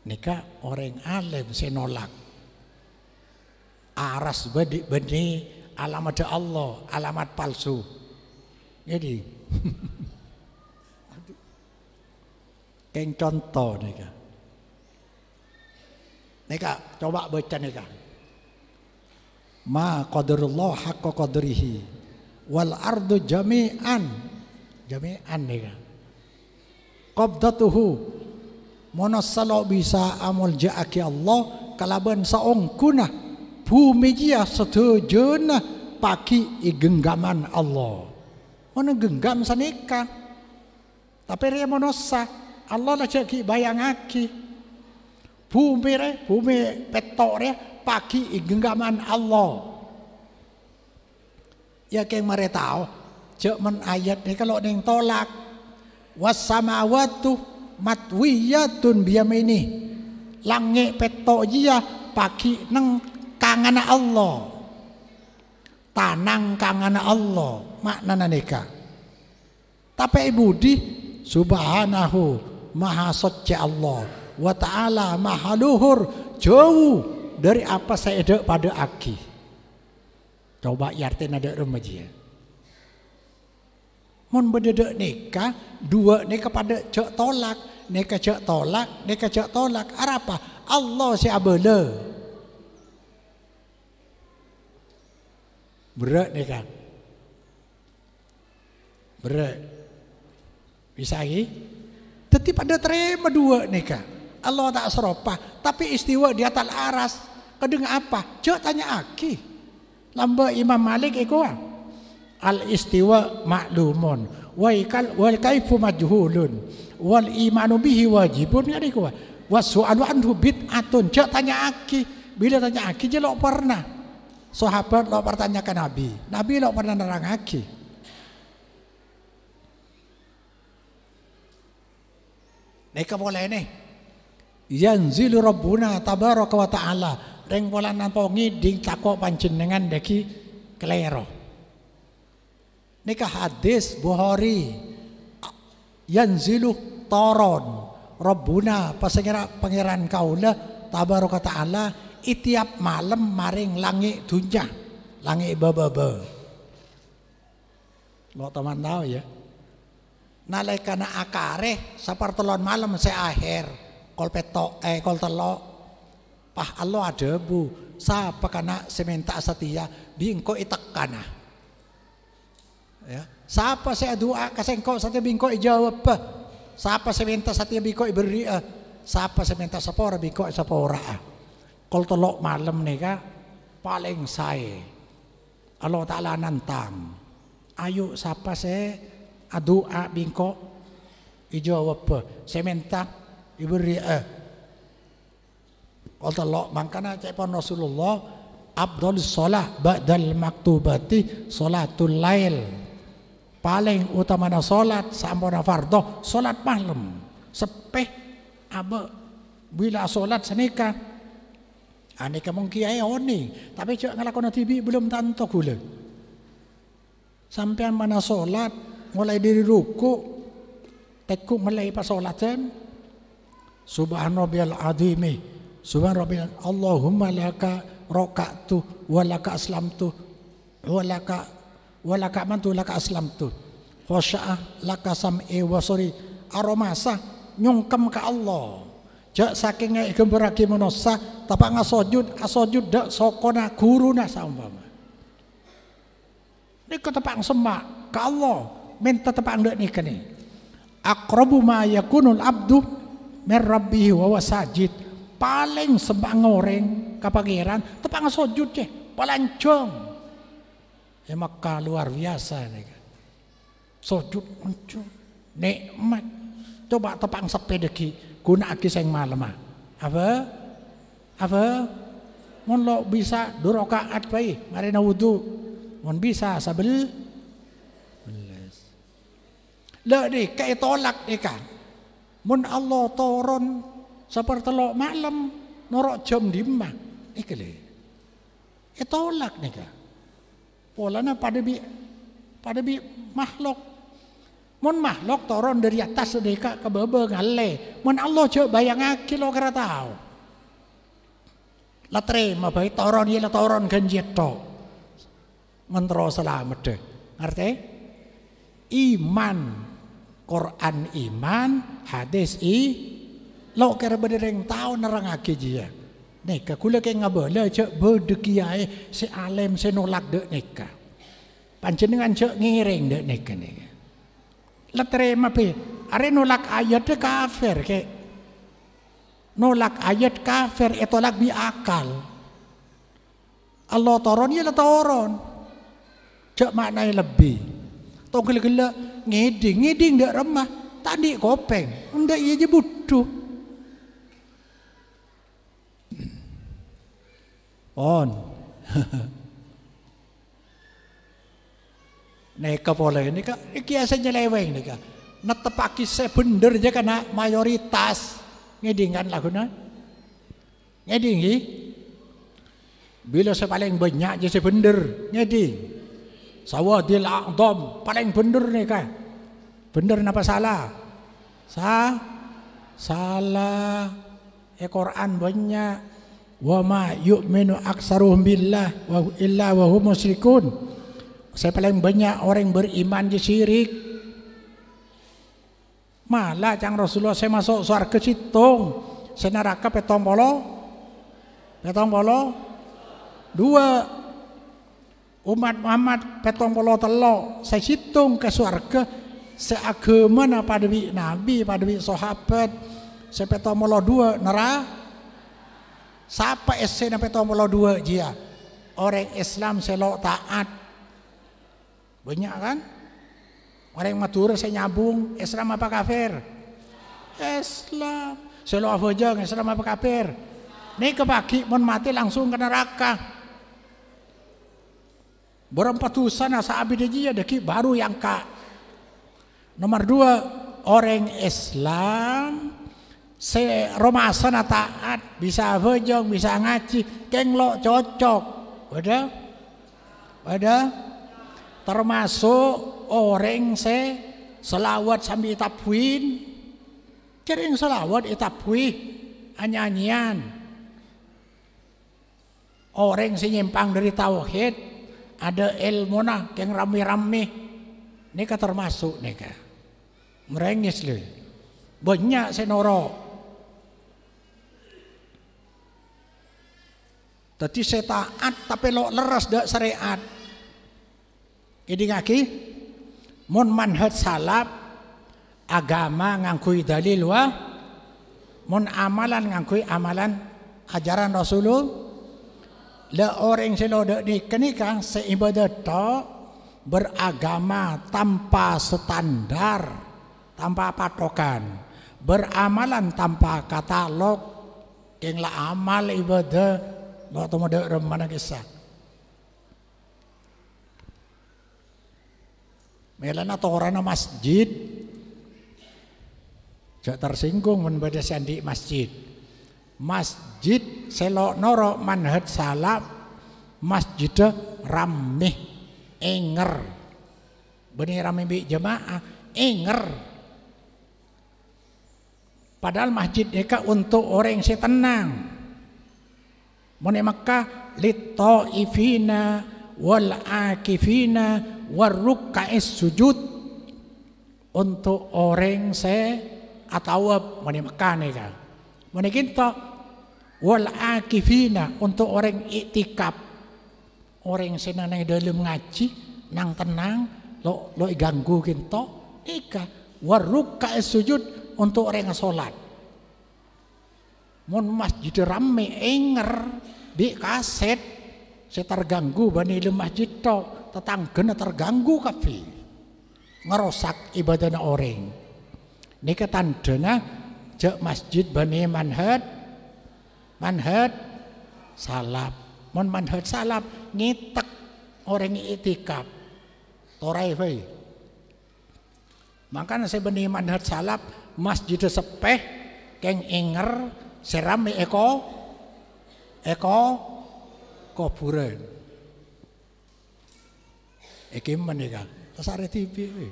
Nika orang alim senolak. Aras bani, bani alamat Allah, alamat palsu. Jadi, keng contoh nika. Nika coba baca nika ma qadarullah haqqa qadrihi wal ardu jami'an jami'an ya qabdatuhu monosalo bisa amul ja'aki Allah kalaban kuna bumi setuju setujuna paki igenggaman Allah mana genggam sanika tapi dia monosa Allah lah bayang bayangaki bumi re bumi petok re pagi genggaman Allah. Ya keng tau, jek men ayat nih kalau neng tolak was samawatu matwiyatun biyamini. Langit petok jia ya, pagi neng kangana Allah. Tanang kangana Allah makna nika. Tapi ibu di subhanahu maha suci Allah wa ta'ala maha luhur jauh dari apa saya ada pada aki. Coba yarte ada remaja. Mun bededek nikah, dua nikah pada cek tolak, nikah cek tolak, nikah cek tolak. Apa? Allah si abele. Berat neka Berat. Bisa lagi? Tetapi pada terima dua nikah. Allah tak seropah, tapi istiwa di atas aras. Kadang apa? Cuk tanya aki. Lamba Imam Malik iku ah. Al istiwa maklumun wa kal wa kaifu majhulun wal imanu bihi wajibun ngene iku. Ah. su'alu anhu bid'atun. Cuk tanya aki. Bila tanya aki je lok pernah. Sahabat lok pertanyakan Nabi. Nabi lok pernah nerang aki. Neka boleh nih. Yanzilu Rabbuna tabaraka wa ta'ala ring pola nampa ding takok panjenengan deki klero Nika hadis Bukhari zilu toron robuna pasengira pangeran kaula kata Allah. itiap malam maring langit dunya langit bababa lo teman tahu ya nalekana akare sapertelon malam seakhir kolpetok eh kol telok pah Allah ada bu Siapa kena sementa asatia bingko itak kana. ya siapa saya doa kasengko satu bingko jawab pah. Siapa sementa setia bingko iberi eh. Siapa sementa sapora bingko sapora ah. Kalau telok malam nih kak, paling saya Allah Ta'ala nantang ayo siapa saya doa bingko jawab pah. sementa iberi Qadallah mangkana cek pon Rasulullah abdul sholah ba'dal maktubati sholatul lail. Paling utamana sholat sampona nafardoh, solat malam. Sepeh abe bila solat senika. Aneka ah, mung kiai oni, tapi cek ngelakon TV belum tanto gula. Sampean mana solat, mulai dari ruku tekuk mulai pas sholat kan? subhanallah bil adimi Subhan rabbina Allahumma laka roka'tu wa laka aslamtu walaka laka wa laka aslam tu, aslamtu. laka sam'i wa suri aromasa nyungkem ke Allah. Jak saking ngek gembira ki menosa tapak ngasujud asujud dak sokona guruna saumpama. Niku tapak semak ke Allah minta tapak ndak nih kene. Aqrabu ma yakunul abdu min rabbihi wa wasajid paling sembangoreng kapagiran tepang sujud je palancong ya maka luar biasa nih kan. sujud muncul nikmat coba tepang sepeda ki guna aki sing malam ah. apa apa mun lo bisa dorokaat rakaat mari na wudu mun bisa sabel belas le di kayak tolak ikan ah. mun Allah turun telok malam norok jam dimah iki lho itolak ya nika polana pada bi pada bi makhluk mon makhluk toron dari atas sedeka ke bawah ngale mon Allah coba aki lo kira tahu la terima baik toron ya la toron ganjit to mentro selamat deh ngerti iman Quran iman hadis i kere kira berdering tahu nerang aki jia. Ya? Neka kule ke le cek berdekiai se alem se nolak dek neka. dengan cek ngiring dek neka neka. letre terima pe. Are nolak ayat de kafir ke. Nolak ayat kafir eh, lak bi akal. Allah toron ya la toron. Cek maknai lebih. Tong gila-gila ngiding, ngiding de remah. Tadi kopeng. Ndak iya je butuh. on. nek pola ini kak, asa nyeleweng nek, kak. Netepaki sebener aja karena mayoritas ngedingan laguna. Ngedingi. Bila saya paling banyak aja sebener ngeding. Sawadil tom paling bener nek, kak. Bener napa salah? Sa salah. ekoran eh, Quran banyak wa ma yu'minu aksaruhum billah wa illa wa hum musyrikun. Saya paling banyak orang yang beriman di syirik. Malah cang Rasulullah saya masuk surga citung, saya neraka petong polo. Petong polo. Dua umat Muhammad petong polo telo saya citung ke surga seagama na pada nabi pada sahabat saya petong polo dua neraka Siapa SC sampai tahun pulau dua jia? Ya? Orang Islam selok taat. Banyak kan? Orang matur saya nyambung Islam apa kafir? Islam. Selok apa Islam apa kafir? Ini kebagi mau mati langsung ke neraka. Borang patusan asa abid aja ya, deki baru yang kak. Nomor dua orang Islam se asana taat bisa bojong bisa ngaji lo cocok wadah wadah termasuk orang se selawat sambil tapuin. kering selawat itapui anyanyian orang si nyimpang dari tauhid ada ilmu nah keng rame-rame ini termasuk nih merengis loh banyak senoro Jadi saya taat tapi lo leras dak syariat. Jadi ngaki, mon manhat salap agama ngangkui dalil wa mon amalan ngangkui amalan ajaran Rasulullah le orang selo dak ni kenika seibadah to beragama tanpa standar tanpa patokan beramalan tanpa katalog kengla amal ibadah Gotama de kisah. Melana torana masjid. Jak tersinggung men beda sandi masjid. Masjid selok noro manhat salap masjid ramih enger. Benih ramai bi jemaah enger. Padahal masjid mereka untuk orang yang tenang. Mone Mekah litaifina wal akifina warruka'is sujud untuk orang se atau mone Mekah nih kan. Mone kita wal akifina untuk orang itikap Orang sing nang dalam ngaji nang tenang lo lo ganggu kita nikah warruka'is sujud untuk orang yang sholat Mun masjid rame enger di kaset saya terganggu bani di masjid to tetangga terganggu kafe, ngerosak ibadahnya orang. Ini ketandanya jek masjid bani manhad manhad salap mun manhad salap ngitek orang itikap torai fai makanya saya bani manhad salap masjid sepeh keng inger serame eko eko kuburan. Iki menika Tasare TV.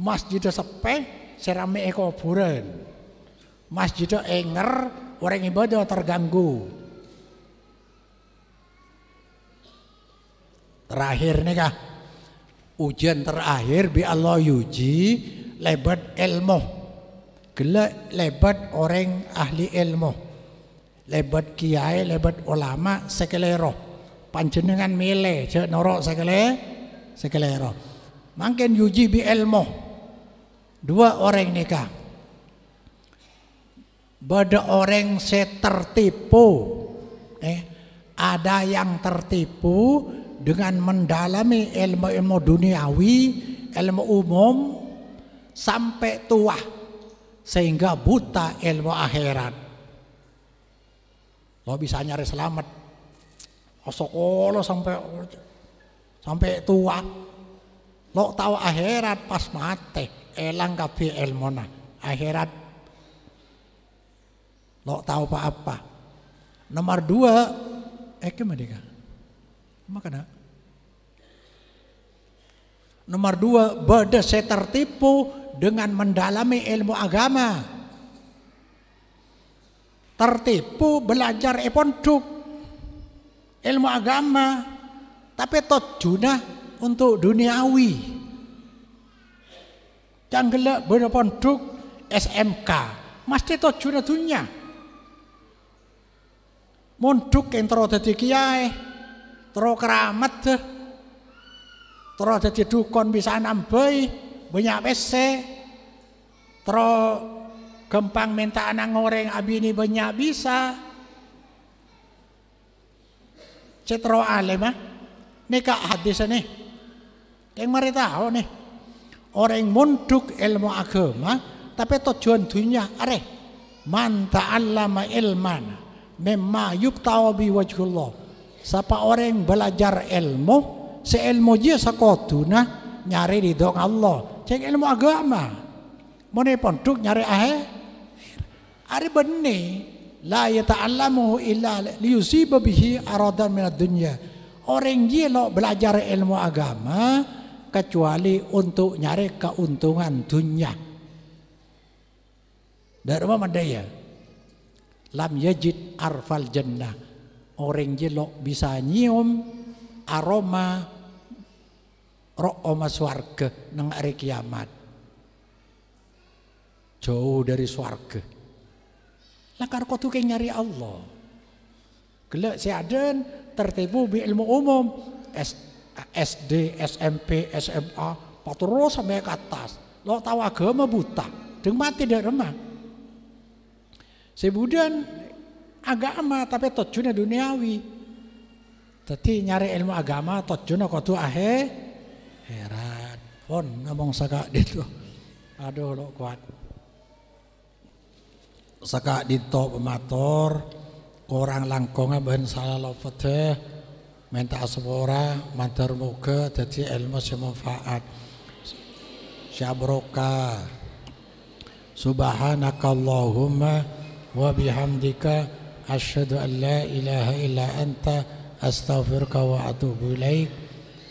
Masjid sepe, serame eko kuburan. Masjid enger orang ibadah terganggu. Terakhir nih kah? Ujian terakhir bi Allah yuji lebat ilmu Gelak lebat orang ahli ilmu. Lebat kiai, lebat ulama, sekelero. Panjenengan mele cek norok sekele, sekelero. Makin yuji bi ilmu. Dua orang nikah. Bada orang se tertipu. Eh, ada yang tertipu dengan mendalami ilmu-ilmu duniawi, ilmu umum sampai tua sehingga buta ilmu akhirat. Lo bisa nyari selamat. Osokolo sampai sampai tua. Lo tahu akhirat pas mati, elang kapi ilmona. Akhirat lo tahu apa apa. Nomor dua, eke eh, madika. Makanya Nomor dua, bade saya tertipu dengan mendalami ilmu agama. Tertipu belajar eponduk ilmu agama, tapi tojuna untuk duniawi. Canggela berponduk SMK, mesti tojuna dunia. Munduk yang terus jadi kiai, terus keramat, terus jadi dukun bisa nambai, banyak WC tro kempang minta anak goreng abini banyak bisa cetro alemah ini kak hadis ini yang mari tahu nih orang munduk ilmu agama tapi tujuan dunia are man ta'allama ilman memma bi wajhullah siapa orang belajar ilmu seilmu dia sakotuna nyari dong Allah Cek ilmu agama. moni pondok nyari ahe. Ari benih la yata'allamuhu illa liusi bihi aradan minad dunya. Orang lo belajar ilmu agama kecuali untuk nyari keuntungan dunia. Dari dia ya? Lam yajid arfal jannah. Orang lo bisa nyium aroma rok oma swarga nang hari kiamat jauh dari swarga lakar kau tuh nyari Allah gelak si aden tertipu bi ilmu umum SD SMP SMA paturus sampai ke atas lo tahu agama buta deng mati dari si sebudan agama tapi tujuannya duniawi Tapi nyari ilmu agama tujuannya kau tuh akhir heran pon ngomong saka itu aduh lo kuat saka dito pemator orang langkong ben salah lopet minta asbora mantar muka jadi ilmu semanfaat syabroka subhanakallahumma wa bihamdika asyhadu an la ilaha illa anta astaghfiruka wa atubu ilaika